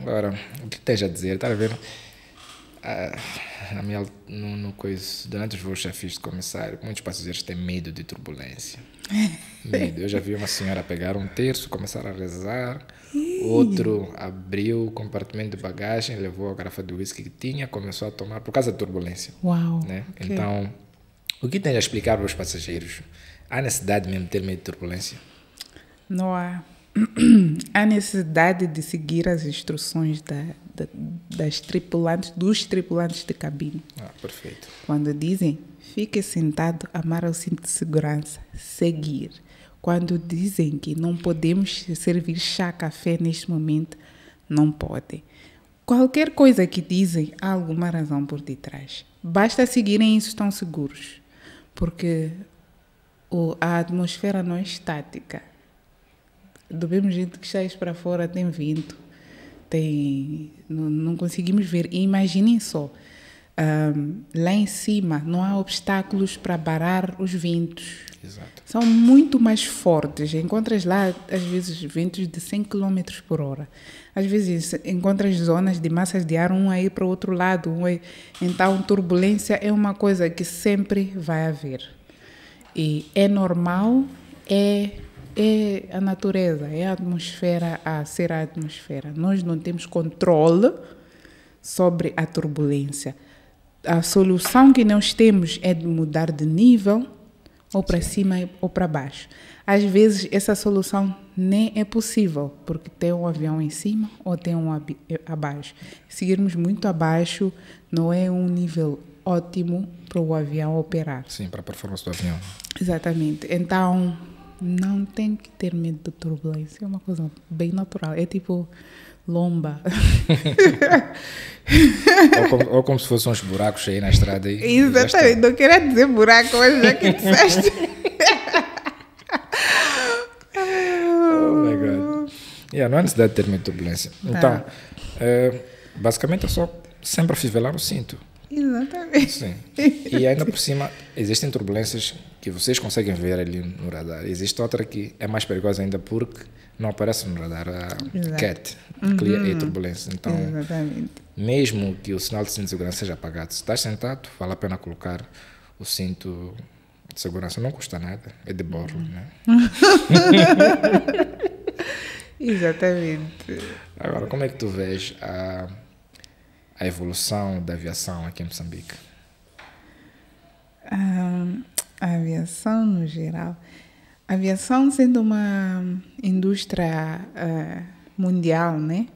Agora, o que tens a dizer? Estás a ver? Ah, a minha, no, no coisa, durante os voos já fiz de comissário, muitos passageiros têm medo de turbulência. Eu já vi uma senhora pegar um terço, começar a rezar. Outro abriu o compartimento de bagagem, levou a garrafa de uísque que tinha, começou a tomar por causa da turbulência. Uau! Né? Okay. Então, o que tem a explicar para os passageiros? Há necessidade mesmo de ter medo de turbulência? Não há. há necessidade de seguir as instruções da, da, das tripulantes, dos tripulantes de cabine. Ah, perfeito. Quando dizem Fique sentado, amar o cinto de segurança. Seguir. Quando dizem que não podemos servir chá, café neste momento, não podem. Qualquer coisa que dizem, há alguma razão por detrás. Basta seguirem isso, estão seguros. Porque a atmosfera não é estática. Do mesmo jeito que sais para fora, tem vento, tem, não, não conseguimos ver. E imaginem só, um, lá em cima não há obstáculos para barar os ventos. Exato. São muito mais fortes. Encontras lá, às vezes, ventos de 100 km por hora. Às vezes, encontras zonas de massas de ar, um aí para o outro lado. Um aí. Então, turbulência é uma coisa que sempre vai haver. E é normal, é é a natureza, é a atmosfera a ser a atmosfera. Nós não temos controle sobre a turbulência a solução que nós temos é de mudar de nível ou para cima ou para baixo. Às vezes essa solução nem é possível, porque tem um avião em cima ou tem um eh, abaixo. Seguirmos muito abaixo não é um nível ótimo para o avião operar. Sim, para a performance do avião. Exatamente. Então, não tem que ter medo de turbulência, é uma coisa bem natural. É tipo, lomba. ou, como, ou, como, se fossem uns buracos aí na estrada. E Exatamente, não queria é dizer buraco, mas já que disseste. oh my God. Yeah, não há necessidade de ter muita turbulência. Tá. Então, eh, basicamente é só sempre afivelar o cinto. Exatamente. Sim. E ainda por cima, existem turbulências que vocês conseguem ver ali no radar. Existe outra que é mais perigosa ainda porque não aparece no radar a CAT, Clear uhum. É Air Então, Exatamente. mesmo que o sinal de cinto de segurança seja apagado, se estás sentado, vale a pena colocar o cinto de segurança. Não custa nada, é de borro, uhum. né? Exatamente. Agora, como é que tu vês a, a evolução da aviação aqui em Moçambique? Um, a aviação no geral a aviação sendo uma indústria uh, mundial, né?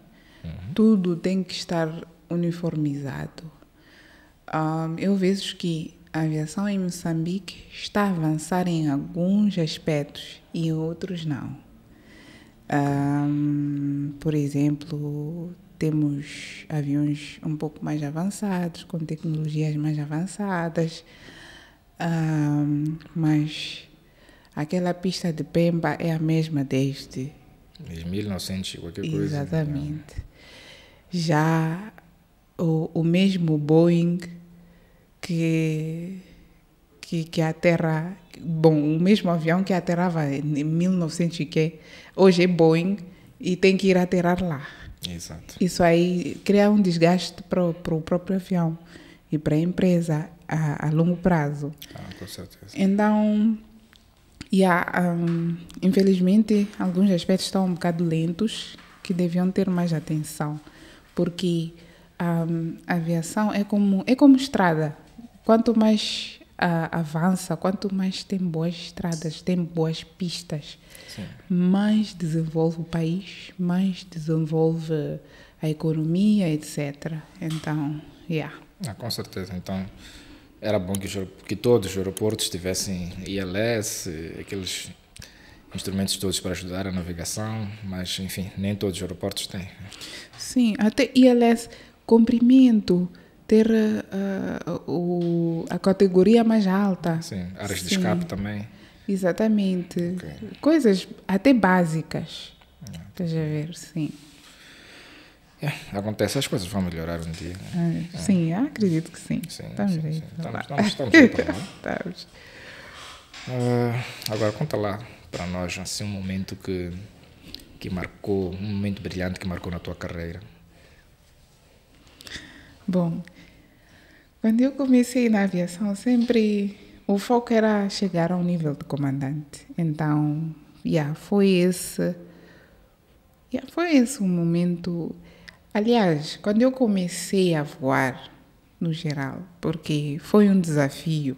Uhum. Tudo tem que estar uniformizado. Um, eu vejo que a aviação em Moçambique está a avançar em alguns aspectos e em outros não. Um, por exemplo, temos aviões um pouco mais avançados, com tecnologias mais avançadas, um, mas Aquela pista de Pemba é a mesma desde. 1900, qualquer coisa. Né? Exatamente. Né? Já o, o mesmo Boeing que, que, que aterra. Bom, o mesmo avião que aterrava em 1900 e que hoje é Boeing e tem que ir aterrar lá. Exato. Isso aí cria um desgaste para o próprio avião e para a empresa a, a longo prazo. Ah, com certeza. Então Yeah, um, infelizmente, alguns aspectos estão um bocado lentos, que deviam ter mais atenção, porque um, a aviação é como, é como estrada. Quanto mais uh, avança, quanto mais tem boas estradas, tem boas pistas, Sim. mais desenvolve o país, mais desenvolve a economia, etc. Então, yeah. Ah, com certeza. Então, era bom que, que todos os aeroportos tivessem ILS, aqueles instrumentos todos para ajudar a navegação, mas enfim, nem todos os aeroportos têm. Sim, até ILS, comprimento, ter uh, o, a categoria mais alta. Sim, áreas Sim. de escape também. Exatamente. Okay. Coisas até básicas. É. Estás a ver? Sim. É, acontece, as coisas vão melhorar um dia. Né? Ah, sim, é. acredito que sim. sim tá tá estamos sim, Sim. Estamos, estamos, estamos estamos. Uh, agora, conta lá para nós assim, um momento que, que marcou, um momento brilhante que marcou na tua carreira. Bom, quando eu comecei na aviação, sempre o foco era chegar ao nível de comandante. Então, yeah, foi esse. Yeah, foi esse o momento Aliás, quando eu comecei a voar, no geral, porque foi um desafio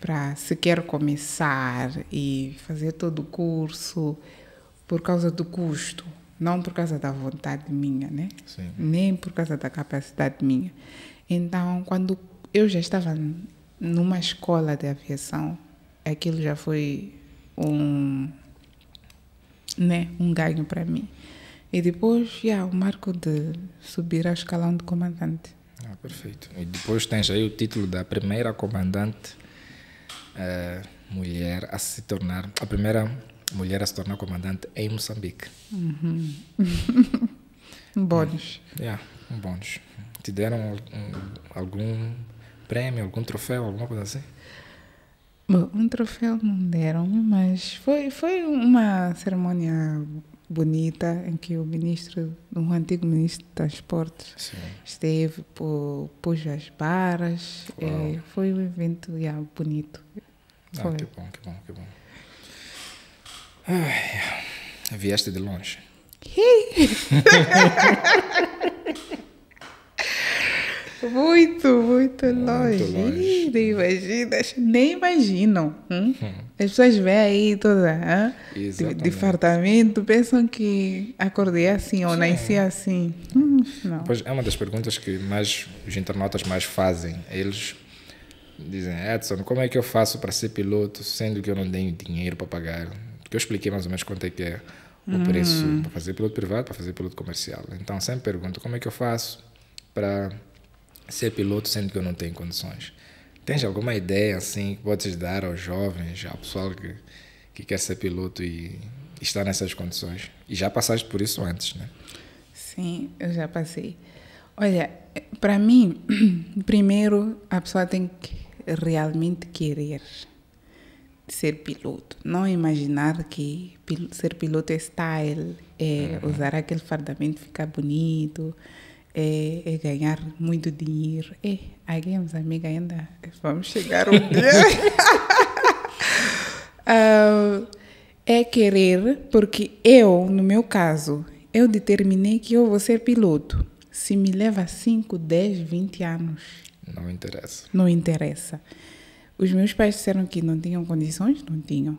para sequer começar e fazer todo o curso por causa do custo, não por causa da vontade minha, né? Sim. Nem por causa da capacidade minha. Então, quando eu já estava numa escola de aviação, aquilo já foi um, né, um ganho para mim. E depois, yeah, o marco de subir a escalão de comandante. Ah, perfeito. E depois tens aí o título da primeira comandante uh, mulher a se tornar, a primeira mulher a se tornar comandante em Moçambique. Uhum. É, é, um bônus. Um, yeah, um bônus. Te deram um, algum prêmio, algum troféu, alguma coisa assim? Bom, um troféu não deram, mas foi, foi uma cerimônia bonita em que o ministro, um antigo ministro de Transportes, Sim. esteve, pô, pôs as barras. É, foi um evento yeah, bonito. Ah, que bom, que bom, que bom. Ai, vieste de longe. muito, muito longe. Muito longe. Ih, nem imaginas, nem imaginam. Hum? Hum. As pessoas veem aí toda de, fartamento, pensam que acordei assim ou nasci assim. Hum, não. Pois é uma das perguntas que mais os internautas mais fazem. Eles dizem, Edson, como é que eu faço para ser piloto, sendo que eu não tenho dinheiro para pagar? Porque eu expliquei mais ou menos quanto é que é o hum. preço para fazer piloto privado, para fazer piloto comercial. Então sempre pergunto, como é que eu faço para ser piloto, sendo que eu não tenho condições? Tens alguma ideia assim que podes dar aos jovens, ao pessoal que, que quer ser piloto e está nessas condições? E já passaste por isso antes, né? Sim, eu já passei. Olha, para mim, primeiro a pessoa tem que realmente querer ser piloto. Não imaginar que ser piloto é style, é uhum. usar aquele fardamento ficar bonito, é, é ganhar muito dinheiro. É, Alguemos amiga ainda. Vamos chegar um dia. uh, é querer, porque eu, no meu caso, eu determinei que eu vou ser piloto. Se me leva 5, 10, 20 anos. Não interessa. Não interessa. Os meus pais disseram que não tinham condições, não tinham.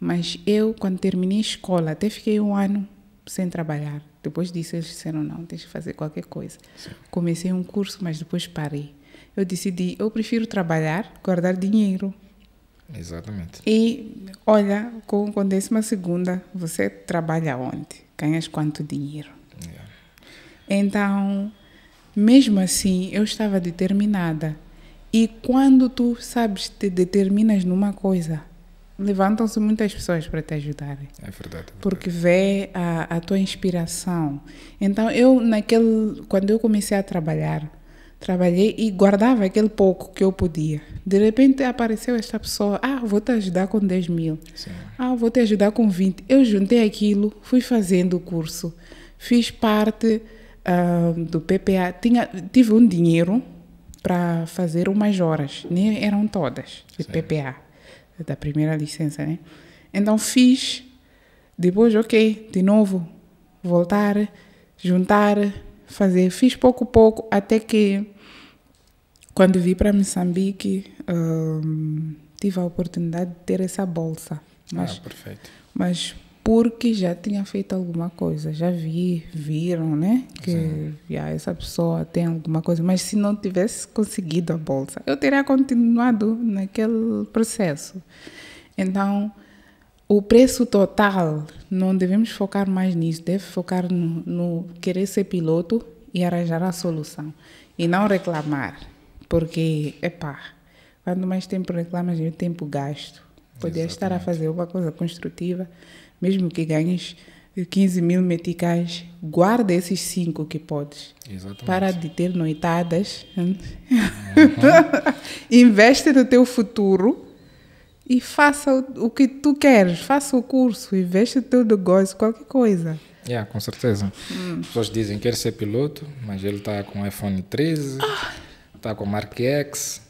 Mas eu, quando terminei a escola, até fiquei um ano sem trabalhar. Depois disso, eles disseram: não, tens que fazer qualquer coisa. Sim. Comecei um curso, mas depois parei eu decidi, eu prefiro trabalhar, guardar dinheiro. Exatamente. E olha, com, com décima segunda, você trabalha onde? Ganhas quanto dinheiro? Yeah. É. Então, mesmo assim, eu estava determinada. E quando tu sabes, te determinas numa coisa, levantam-se muitas pessoas para te ajudarem. É verdade. É verdade. Porque vê a, a, tua inspiração. Então, eu, naquele, quando eu comecei a trabalhar, Trabalhei e guardava aquele pouco que eu podia. De repente apareceu esta pessoa: ah, vou te ajudar com 10 mil, Sim. ah, vou te ajudar com 20. Eu juntei aquilo, fui fazendo o curso, fiz parte uh, do PPA. Tinha, tive um dinheiro para fazer umas horas, nem eram todas de Sim. PPA, da primeira licença, né? Então fiz, depois, ok, de novo, voltar, juntar fazer. Fiz pouco a pouco, até que quando vim para Moçambique, hum, tive a oportunidade de ter essa bolsa. Ah, mas, ah, perfeito. Mas porque já tinha feito alguma coisa, já vi, viram, né? Que Sim. essa pessoa tem alguma coisa. Mas se não tivesse conseguido a bolsa, eu teria continuado naquele processo. Então, o preço total, não devemos focar mais nisso, deve focar no, no, querer ser piloto e arranjar a solução. E não reclamar, porque, epá, quanto mais tempo reclamas, menos tempo gasto. Podias estar a fazer uma coisa construtiva, mesmo que ganhes 15 mil meticais, guarda esses 5 que podes. Exatamente. Para de ter noitadas. Uhum. Investe no teu futuro e faça o que tu queres, faça o curso, e investe o teu negócio, qualquer coisa. Yeah, com certeza. Hum. As pessoas dizem que quer ser piloto, mas ele está com iPhone 13, está ah. Tá com Mark X,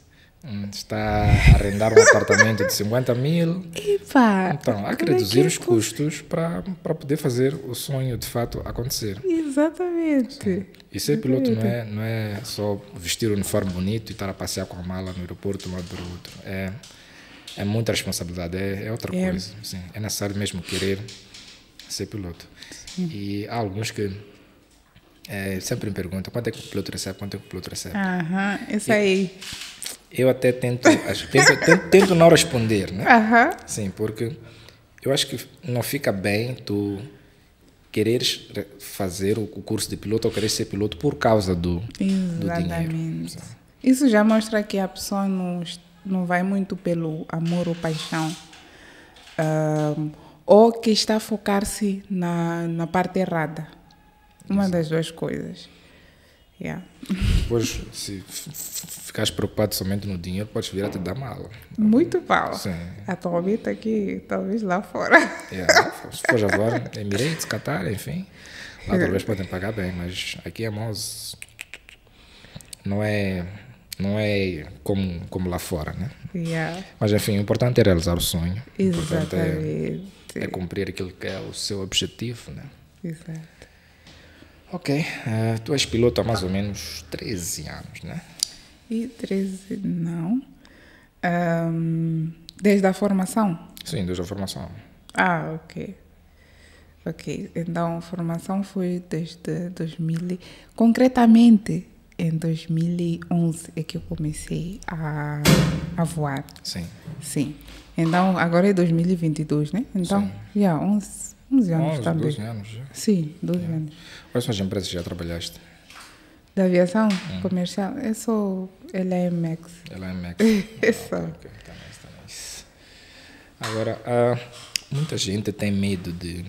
hum, está a arrendar um apartamento de 50 mil. Epa, então, há é que reduzir é que os custos para poder fazer o sonho de fato acontecer. Exatamente. Sim. E ser piloto não é, não é só vestir o um uniforme bonito e estar a passear com a mala no aeroporto, um lado para o outro. É é muita responsabilidade, é, é outra é. coisa. é necessário mesmo querer ser piloto. Sim. E há alguns que é, sempre me perguntam quanto é que o piloto recebe, quanto é que o piloto recebe. Aham, isso aí. Eu até tento, tento, tento, tento, não responder, né? Aham. Sim, porque eu acho que não fica bem tu quereres fazer o curso de piloto ou querer ser piloto por causa do, Exatamente. do dinheiro. Exatamente. Isso já mostra que a pessoa não está não vai muito pelo amor ou paixão. Ah, ou que está a focar-se na, na parte errada. Uma das duas coisas. Yeah. Pois, se ficares preocupado somente no dinheiro, podes vir a te dar mal Muito mal. Sim. Atualmente ah, aqui, talvez lá fora. Yeah. Se for agora, Emirates, Qatar, enfim. Lá talvez podem pagar bem, mas aqui é Mons. Não é não é como, como lá fora, né? Yeah. Mas enfim, o importante é realizar o sonho. É- Exatamente. O é, é, cumprir aquilo que é o seu objetivo, né? Exato. Ok. Uh, tu és piloto há mais ou menos 13 anos, né? E 13, não. Um, desde a formação? Sim, desde a formação. Ah, ok. Ok. Então, a formação foi desde 2000. Concretamente, em 2011 é que eu comecei a, a voar. Sim. Sim. Então, agora é 2022, né? Então, Sim. já, 11, 11 anos 11, também. 12 anos. Já. Sim, 12 yeah. É. anos. Quais são as empresas que já trabalhaste? Da aviação hum. comercial? Eu sou LMX. LMX. é ah, só. Okay, okay. Tá nice, tá nice. Agora, uh, muita gente tem medo de,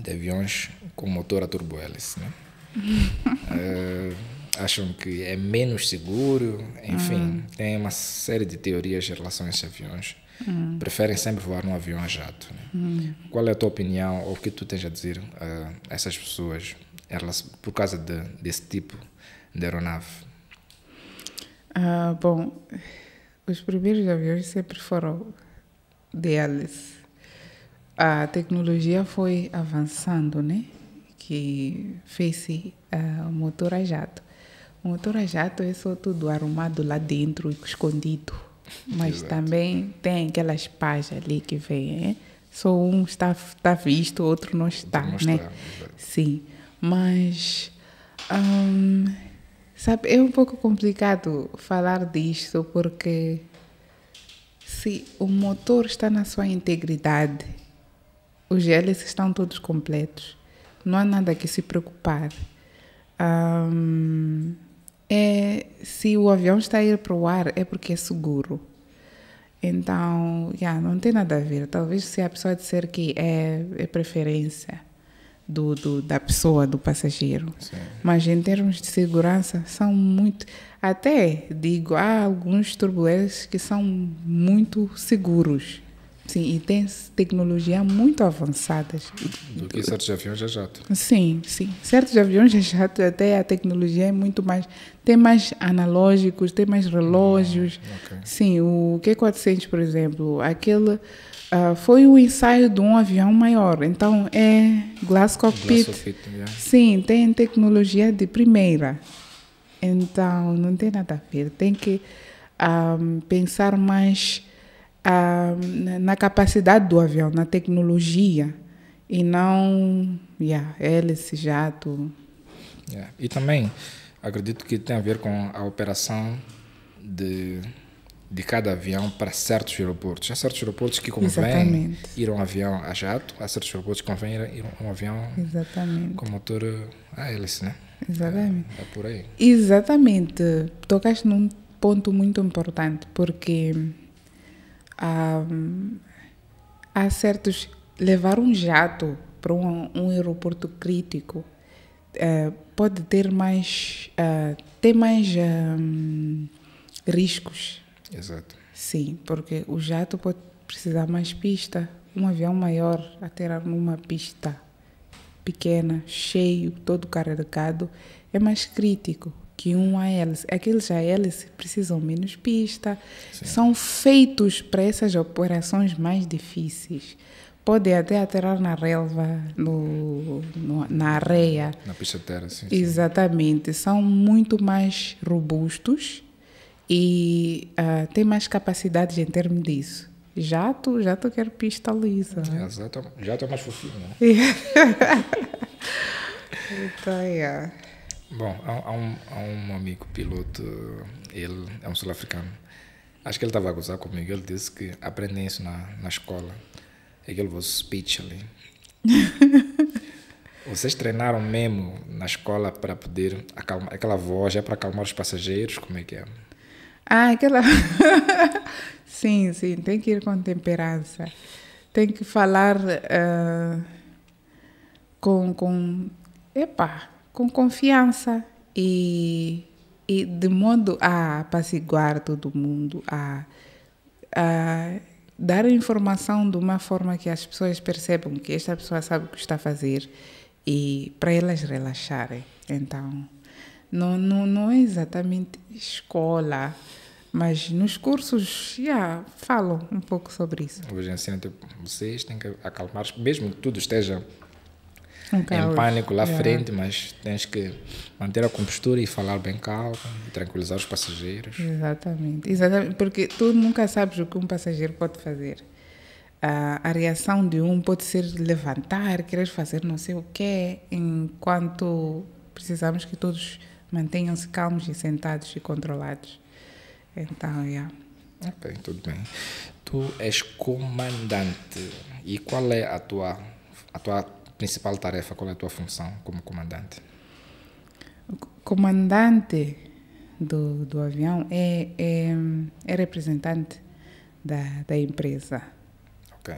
de aviões com motor a turbo hélice, né? uh, acham que é menos seguro, enfim, uhum. tem uma série de teorias em relação a esses aviões. Uhum. Preferem sempre voar num avião a jato. Né? Uhum. Qual é a tua opinião ou o que tu tens a dizer ah, a essas pessoas por causa de, desse tipo de aeronave? Uh, bom, os primeiros aviões sempre foram deles. A tecnologia foi avançando, né? Que fez-se uh, ah, motor a jato. O motor jato é só tudo arrumado lá dentro, escondido. Mas Exato. também tem aquelas pás ali que vem, é? Só um está, está visto, outro não está, não né? Sim. Mas. sabe, é um pouco complicado falar disto porque se o motor está na sua integridade, os hélices estão todos completos. Não há nada que se preocupar. Um, é se o avião está a ir para o ar é porque é seguro. Então, yeah, não tem nada a ver. Talvez se a pessoa disser que é, é preferência do, do, da pessoa, do passageiro. Sim. Mas em termos de segurança, são muito. Até digo, há alguns turbulências que são muito seguros. Sim, e tem tecnologia muito avançadas. Do que certos aviões já é jato. Sim, sim. Certos aviões já é jato, até a tecnologia é muito mais. Tem mais analógicos, tem mais relógios. Ah, okay. Sim, o Q400, por exemplo, aquele. Uh, foi o ensaio de um avião maior, então é glass cockpit. Glass cockpit yeah. Sim, tem tecnologia de primeira. Então não tem nada a ver. Tem que um, ah, pensar mais a, na capacidade do avião, na tecnologia, e não yeah, hélice, jato. Yeah. E também acredito que tem a ver com a operação de, de cada avião para certos aeroportos. Há certos aeroportos que convém Exatamente. ir um avião a jato, há certos aeroportos que convém ir um avião Exatamente. com motor eh, a hélice, né? Exatamente. É, é por aí. Exatamente. Tocaste num ponto muito importante, porque a, certos. levar um jato para um, um aeroporto crítico uh, pode ter mais. Uh, tem mais um, riscos. Exato. Sim, porque o jato pode precisar mais pista. Um avião maior aterrar numa pista pequena, cheio, todo carregado, é mais crítico que um ALS. Aqueles é ALS precisam menos pista, Sim. são feitos para essas operações mais difíceis. Pode até aterrar na relva, no, no na areia. Na pista de terra, sim, Exatamente. Sim. São muito mais robustos e uh, têm mais capacidade em termos disso. Jato, jato quer pista lisa. É, jato, jato é mais fofinho, né? então, yeah. É. Bom, há, há, um, há um amigo piloto, ele é um sul-africano. Acho que ele estava a gozar comigo. Ele disse que aprendem isso na, na escola. Aquele vosso speech ali. Vocês treinaram mesmo na escola para poder acalmar aquela voz, é para acalmar os passageiros? Como é que é? Ah, aquela. sim, sim, tem que ir com temperança. Tem que falar uh, com, com. Epa, com confiança e, e de modo a apaziguar todo mundo, a, a dar a informação de uma forma que as pessoas percebam que esta pessoa sabe o que está a fazer e para elas relaxarem. Então, não, não, não é exatamente escola, mas nos cursos já yeah, falam um pouco sobre isso. Hoje ensinam, tipo, vocês têm que acalmar, mesmo que tudo esteja é um em pânico lá à yeah. frente, mas tens que manter a compostura e falar bem calmo, tranquilizar os passageiros. Exatamente, exatamente, porque tu nunca sabes o que um passageiro pode fazer. Uh, a reação de um pode ser levantar, querer fazer não sei o quê, enquanto precisamos que todos mantenham-se calmos e sentados e controlados. Então, yeah. Ah, bem, tudo bem. Tu és comandante e qual é a tua, a tua principal tarefa, qual é a tua função como comandante? Comandante do, do avião é, é, é representante da, da empresa. Ok.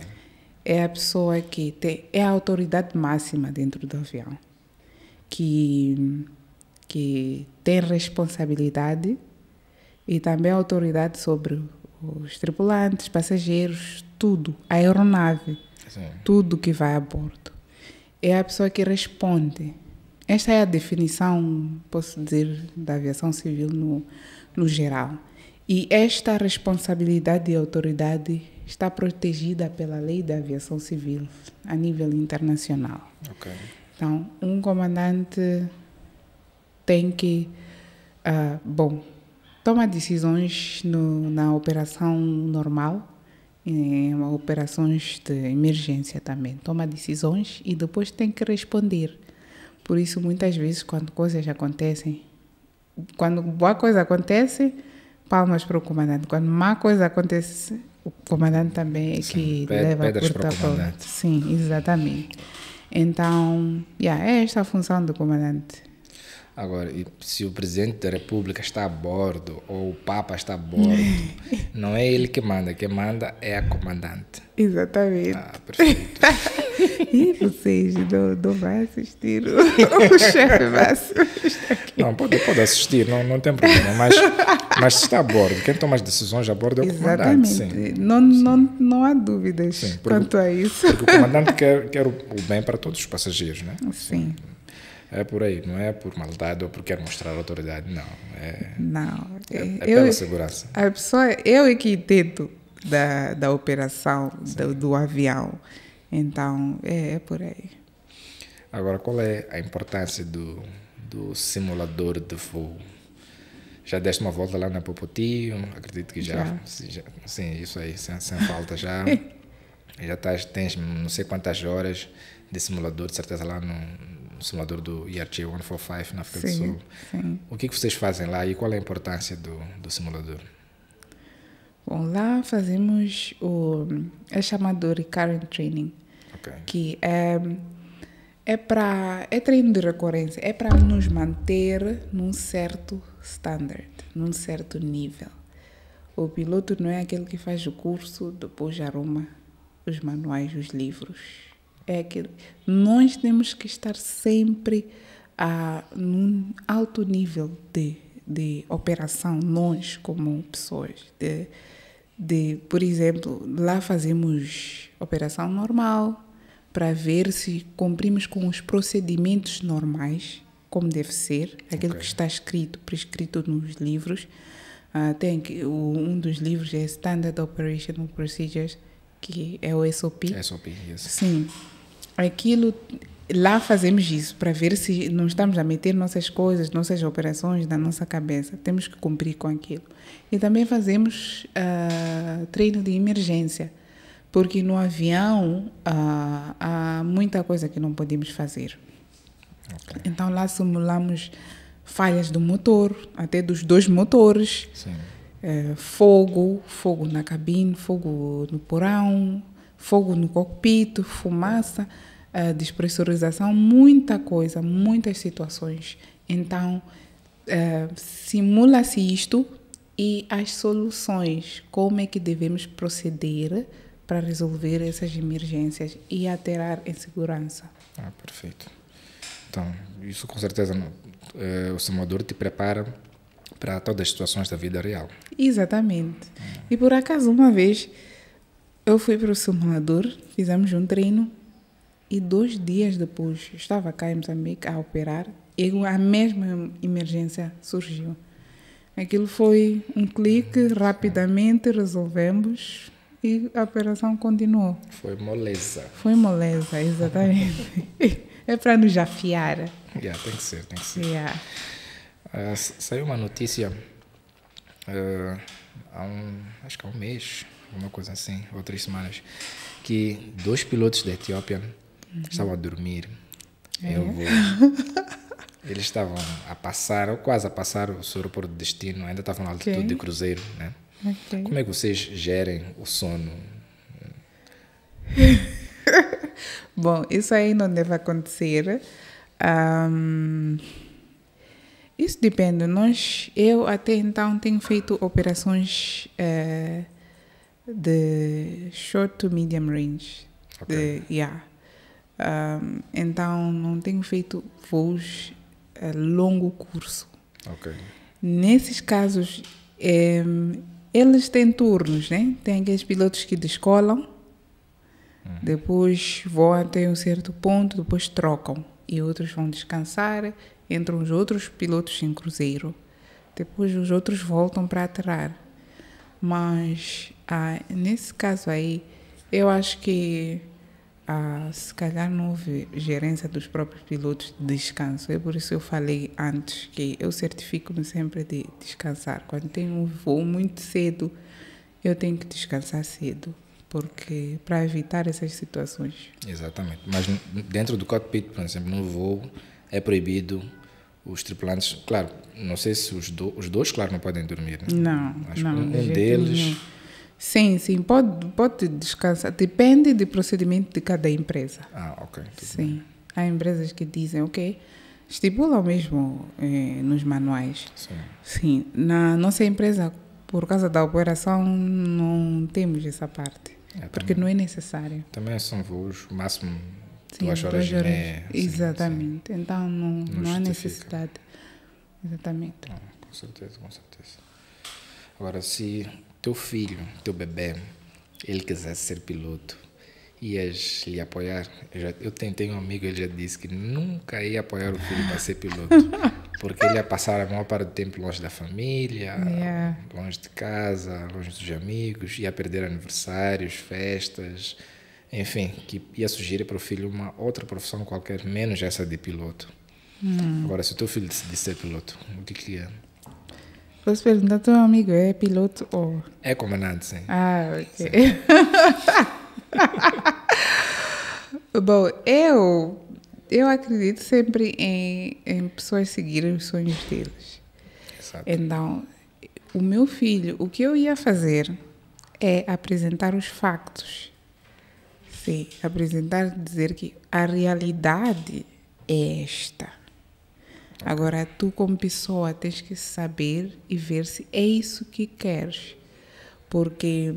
É a pessoa que tem, é a autoridade máxima dentro do avião, que, que tem responsabilidade e também autoridade sobre os tripulantes, passageiros, tudo, a aeronave, Sim. tudo que vai a bordo é a pessoa que responde. Esta é a definição, posso dizer, da aviação civil no, no geral. E esta responsabilidade e autoridade está protegida pela lei da aviação civil a nível internacional. Okay. Então, um comandante tem que, uh, bom, toma decisões no, na operação normal, em é operações de emergência também. Toma decisões e depois tem que responder. Por isso, muitas vezes, quando coisas acontecem, quando boa coisa acontece, palmas para o comandante. Quando má coisa acontece, o comandante também é que Sim, leva por tapão. Sim, exatamente. Então, yeah, é esta a função do comandante Agora, se o presidente da República está a bordo ou o Papa está a bordo, não é ele que manda, quem manda é a comandante. Exatamente. Ah, perfeito. e vocês não, não vai assistir, o, chefe vai assistir. Não, pode, pode assistir, não, não tem problema, mas, mas se está a bordo, quem toma as decisões a bordo é o Exatamente. comandante. Sim. Não, sim. Não, não há dúvidas sim, porque, quanto a isso. Porque o comandante quer, quer o bem para todos os passageiros, né? Sim. sim. É por aí, não é por maldade ou por quer mostrar autoridade, não. É, não, é, é, é eu, pela segurança. A pessoa, eu é que entendo da, da operação do, do, avião, então é, é, por aí. Agora, qual é a importância do, do simulador de voo? Já deste uma volta lá na Popotinho, acredito que já, já. já sim, isso aí, sem, sem falta já. já tás, tens não sei quantas horas de simulador, de certeza lá no, simulador do ERT 145 na África sim, do Sul. Sim. O que, que vocês fazem lá e qual é a importância do, do simulador? Bom, lá fazemos o é chamado recurrent training, okay. que é é para é treino de recorrência, é para nos manter num certo standard, num certo nível. O piloto não é aquele que faz o curso, depois arruma os manuais, os livros é que Nós temos que estar sempre a ah, num alto nível de, de operação, nós como pessoas. De, de, por exemplo, lá fazemos operação normal para ver se cumprimos com os procedimentos normais, como deve ser, aquilo okay. que está escrito, prescrito nos livros. Uh, tem que, um dos livros é Standard Operational Procedures, que é o SOP. SOP, yes. Sim aquilo lá fazemos isso para ver se não estamos a meter nossas coisas, nossas operações na nossa cabeça. Temos que cumprir com aquilo. E também fazemos uh, treino de emergência, porque no avião uh, há muita coisa que não podemos fazer. Okay. Então lá simulamos falhas do motor, até dos dois motores, uh, fogo, fogo na cabine, fogo no porão, fogo no cockpit, fumaça, uh, despressurização, muita coisa, muitas situações. Então, uh, simula-se isto e as soluções, como é que devemos proceder para resolver essas emergências e alterar em segurança. Ah, perfeito. Então, isso com certeza não, é, o simulador te prepara para todas as situações da vida real. Exatamente. E por acaso, uma vez, eu fui para o simulador, fizemos um treino e dois dias depois estava cá em Moçambique a operar e a mesma emergência surgiu. Aquilo foi um clique, rapidamente resolvemos e a operação continuou. Foi moleza. Foi moleza, exatamente. é para nos afiar. Yeah, tem que ser, tem que ser. Yeah. Uh, saiu uma notícia uh, há um, acho que há um mês uma coisa assim, ou três semanas, que dois pilotos da Etiópia uhum. estavam a dormir. É. Eu vou. Eles estavam a passar, ou quase a passar o seu aeroporto de destino, ainda estavam na altitude okay. de cruzeiro, né? Okay. Como é que vocês gerem o sono? Bom, isso aí não deve acontecer. Um, isso depende. Nós, eu até então tenho feito operações uh, de short to medium range. Okay. De, yeah. Um, então não tenho feito voos a eh, longo curso. Okay. Nesses casos, é, eles têm turnos, né? Tem aqueles pilotos que descolam, uhum. depois voam até um certo ponto, depois trocam. E outros vão descansar, entram os outros pilotos em cruzeiro. Depois os outros voltam para aterrar. Mas ah, nesse caso aí, eu acho que ah, se calhar não houve gerência dos próprios pilotos de descanso. É por isso que eu falei antes que eu certifico-me sempre de descansar. Quando tenho um voo muito cedo, eu tenho que descansar cedo. Porque para evitar essas situações. Exatamente. Mas dentro do cockpit, por exemplo, no voo, é proibido os tripulantes. Claro, não sei se os, do, os dois, claro, não podem dormir. Né? Não, Acho não. Um, um deles. Nenhum Sim, sim, pode, pode descansar. Depende do procedimento de cada empresa. Ah, ok. Tudo sim. Bem. Há empresas que dizem, ok, estipulam mesmo eh, nos manuais. Sim. sim. Na nossa empresa, por causa da operação, não temos essa parte. É, porque também, não é necessário. Também são voos máximo sim, duas horas e meia. Exatamente. Sim. Então não, não, não há necessidade. Exatamente. Não, com certeza, com certeza. Agora, se teu filho, teu bebê, ele quisesse ser piloto, ias lhe apoiar? Eu, já, eu tentei um amigo, ele já disse que nunca ia apoiar o filho para ser piloto, porque ele ia passar a maior parte do tempo longe da família, yeah. longe de casa, longe dos amigos, ia perder aniversários, festas, enfim, que ia sugerir para o filho uma outra profissão qualquer, menos essa de piloto. Hum. Agora, se o teu filho decidir ser piloto, o que que é? Posso perguntar, teu amigo é piloto ou... É comandante, sim. Ah, ok. Sim. Bom, eu, eu acredito sempre em, em pessoas seguirem os sonhos deles. Exato. Então, o meu filho, o que eu ia fazer é apresentar os factos. Sim, apresentar, dizer que a realidade é esta Agora, tu, como pessoa, tens que saber e ver se é isso que queres. Porque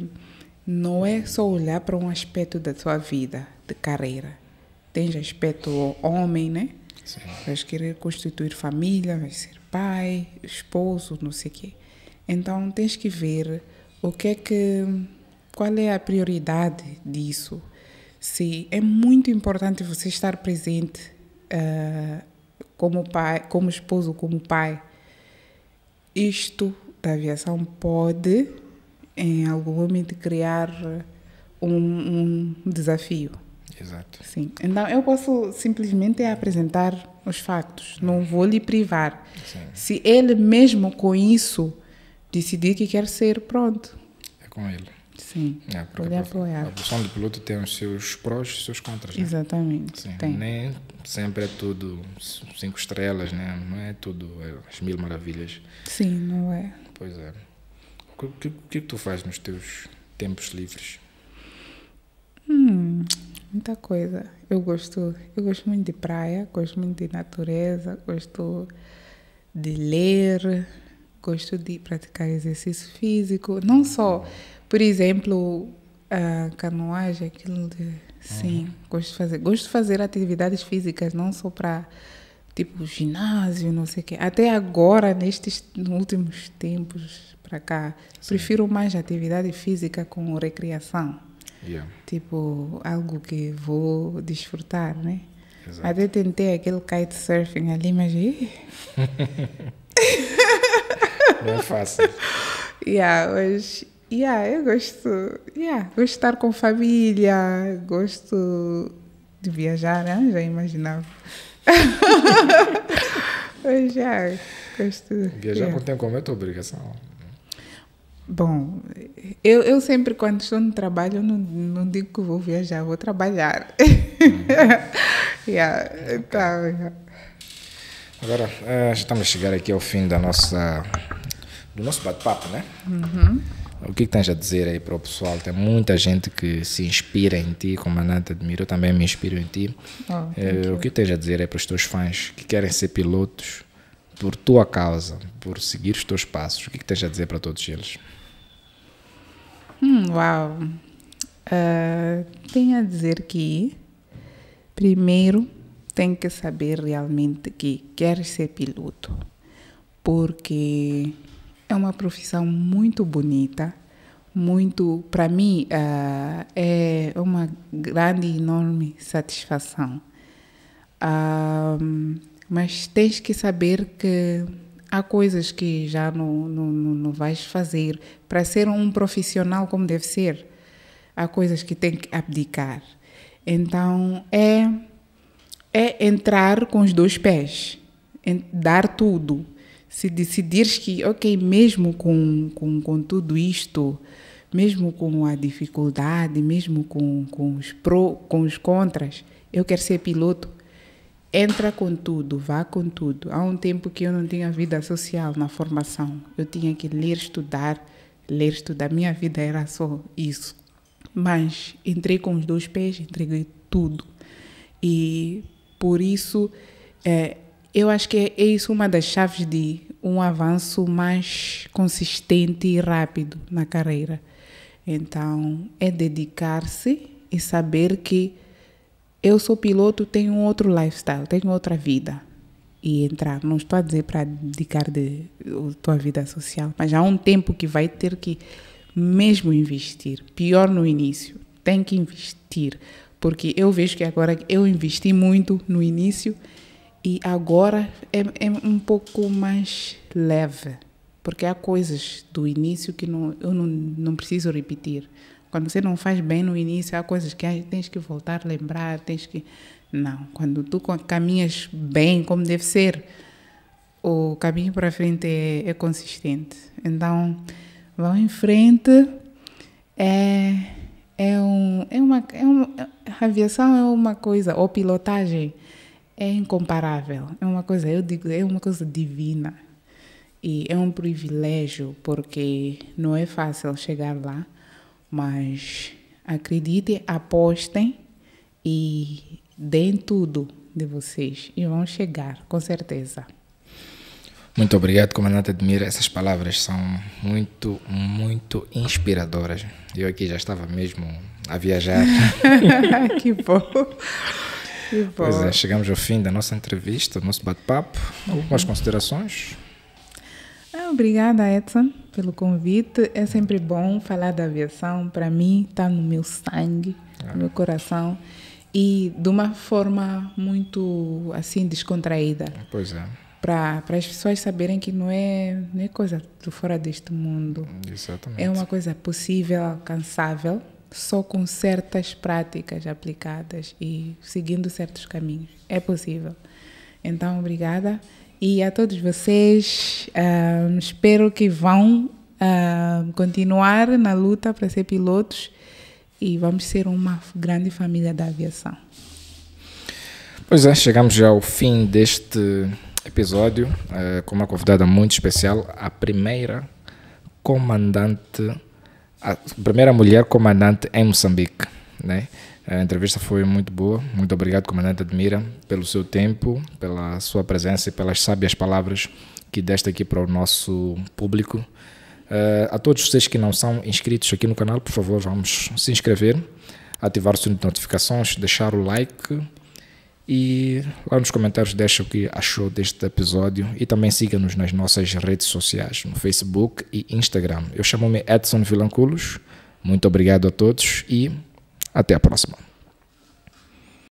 não é só olhar para um aspecto da tua vida, de carreira. Tens aspecto homem, né? Sim. Vais querer constituir família, vais ser pai, esposo, não sei o quê. Então, tens que ver o que é que. Qual é a prioridade disso? Se é muito importante você estar presente. Uh, como pai, como esposo, como pai, isto da aviação pode, em algum momento, criar um, um desafio. Exato. Sim. Então eu posso simplesmente apresentar os factos, não vou lhe privar. Sim. Se ele mesmo com isso decidir que quer ser, pronto. É com ele. Sim. É, porque a, apoiar. a profissão de piloto tem os seus prós e os seus contras. Né? Exatamente. Sim. Tem. Nem sempre é tudo cinco estrelas, né? Não é tudo é, as mil maravilhas. Sim, não é. Pois é. O que, é que, tu fazes nos teus tempos livres? Hum, muita coisa. Eu gosto, eu gosto muito de praia, gosto muito de natureza, gosto de ler, gosto de praticar exercício físico, não só, por exemplo, a canoagem, aquilo de Sim, gosto de fazer. Gosto de fazer atividades físicas, não só para tipo ginásio, não sei o quê. Até agora, nestes últimos tempos para cá, Sim. prefiro mais atividade física com recreação. Yeah. Tipo, algo que vou desfrutar, né? Exato. Até tentei aquele kitesurfing ali, mas. não é fácil. yeah, mas Yeah, eu gosto. Yeah, gosto de estar com família, gosto de viajar, né? Já imaginava. Mas já, gosto. Viajar yeah. como é tua obrigação. Bom, eu, eu sempre, quando estou no trabalho, eu não, não digo que vou viajar, vou trabalhar. Uhum. yeah, tá, yeah. Agora, eh, já estamos a chegar aqui ao fim da nossa, do nosso bate-papo, né? Uhum. O que, é que tens a dizer aí para o pessoal? Tem muita gente que se inspira em ti, como a Nata admira, eu também me inspiro em ti. Oh, uh, o é que tens a dizer aí para os teus fãs que querem ser pilotos por tua causa, por seguir os teus passos? O que, é que tens a dizer para todos eles? Hum, uau! Uh, tenho a dizer que, primeiro, tem que saber realmente que quer ser piloto, porque é uma profissão muito bonita, muito, para mim, uh, é uma grande e enorme satisfação. Uh, mas tens que saber que há coisas que já não, não, não vais fazer para ser um profissional como deve ser. Há coisas que tem que abdicar. Então é, é entrar com os dois pés, dar tudo se decidires que, ok, mesmo com, com, com tudo isto, mesmo com a dificuldade, mesmo com, com os pro com os contras, eu quero ser piloto. Entra com tudo, vá com tudo. Há um tempo que eu não tinha vida social na formação. Eu tinha que ler, estudar, ler, estudar. Minha vida era só isso. Mas entrei com os dois pés, entreguei tudo. E por isso é, eu acho que é isso uma das chaves de um avanço mais consistente e rápido na carreira. Então, é dedicar-se e saber que eu sou piloto, tenho um outro lifestyle, tenho outra vida. E entrar, não estou a dizer para dedicar de, de tua vida social, mas há um tempo que vai ter que mesmo investir. Pior no início, tem que investir, porque eu vejo que agora eu investi muito no início e agora é, é um pouco mais leve, porque há coisas do início que não, eu não, não preciso repetir. Quando você não faz bem no início, há coisas que tens que voltar a lembrar, tens que. Não. Quando tu caminhas bem, como deve ser, o caminho para frente é, é, consistente. Então, vão em frente. É, é, um, é uma, é uma. aviação é uma coisa, ou pilotagem é incomparável. É uma coisa, eu digo, é uma coisa divina. E é um privilégio, porque não é fácil chegar lá, mas acreditem, apostem e deem tudo de vocês e vão chegar, com certeza. Muito obrigado, comandante Admira. Essas palavras são muito, muito inspiradoras. Eu aqui já estava mesmo a viajar. que bom. Pois é, chegamos ao fim da nossa entrevista, do nosso bate-papo. Uhum. Algumas considerações? Ah, obrigada, Edson, pelo convite. É sempre bom falar da aviação. Para mim, está no meu sangue, no é. meu coração. E de uma forma muito, assim, descontraída. Pois é. Para as pessoas saberem que não é, não é coisa do fora deste mundo. Exatamente. É uma coisa possível, alcançável só com certas práticas aplicadas e seguindo certos caminhos. É possível. Então, obrigada. E a todos vocês, ehm, espero que vão ehm, continuar na luta para ser pilotos e vamos ser uma grande família da aviação. Pois é, chegamos já ao fim deste episódio uh, com uma convidada muito especial, a primeira comandante a primeira mulher comandante em Moçambique. Né? A entrevista foi muito boa. Muito obrigado, comandante Admira, pelo seu tempo, pela sua presença e pelas sábias palavras que deste aqui para o nosso público. Uh, a todos vocês que não são inscritos aqui no canal, por favor, vamos se inscrever, ativar o sininho de notificações, deixar o like e lá nos comentários deixa o que achou deste episódio e também siga-nos nas nossas redes sociais, no Facebook e Instagram. Eu chamo-me Edson Vilanculos. Muito obrigado a todos e até a próxima.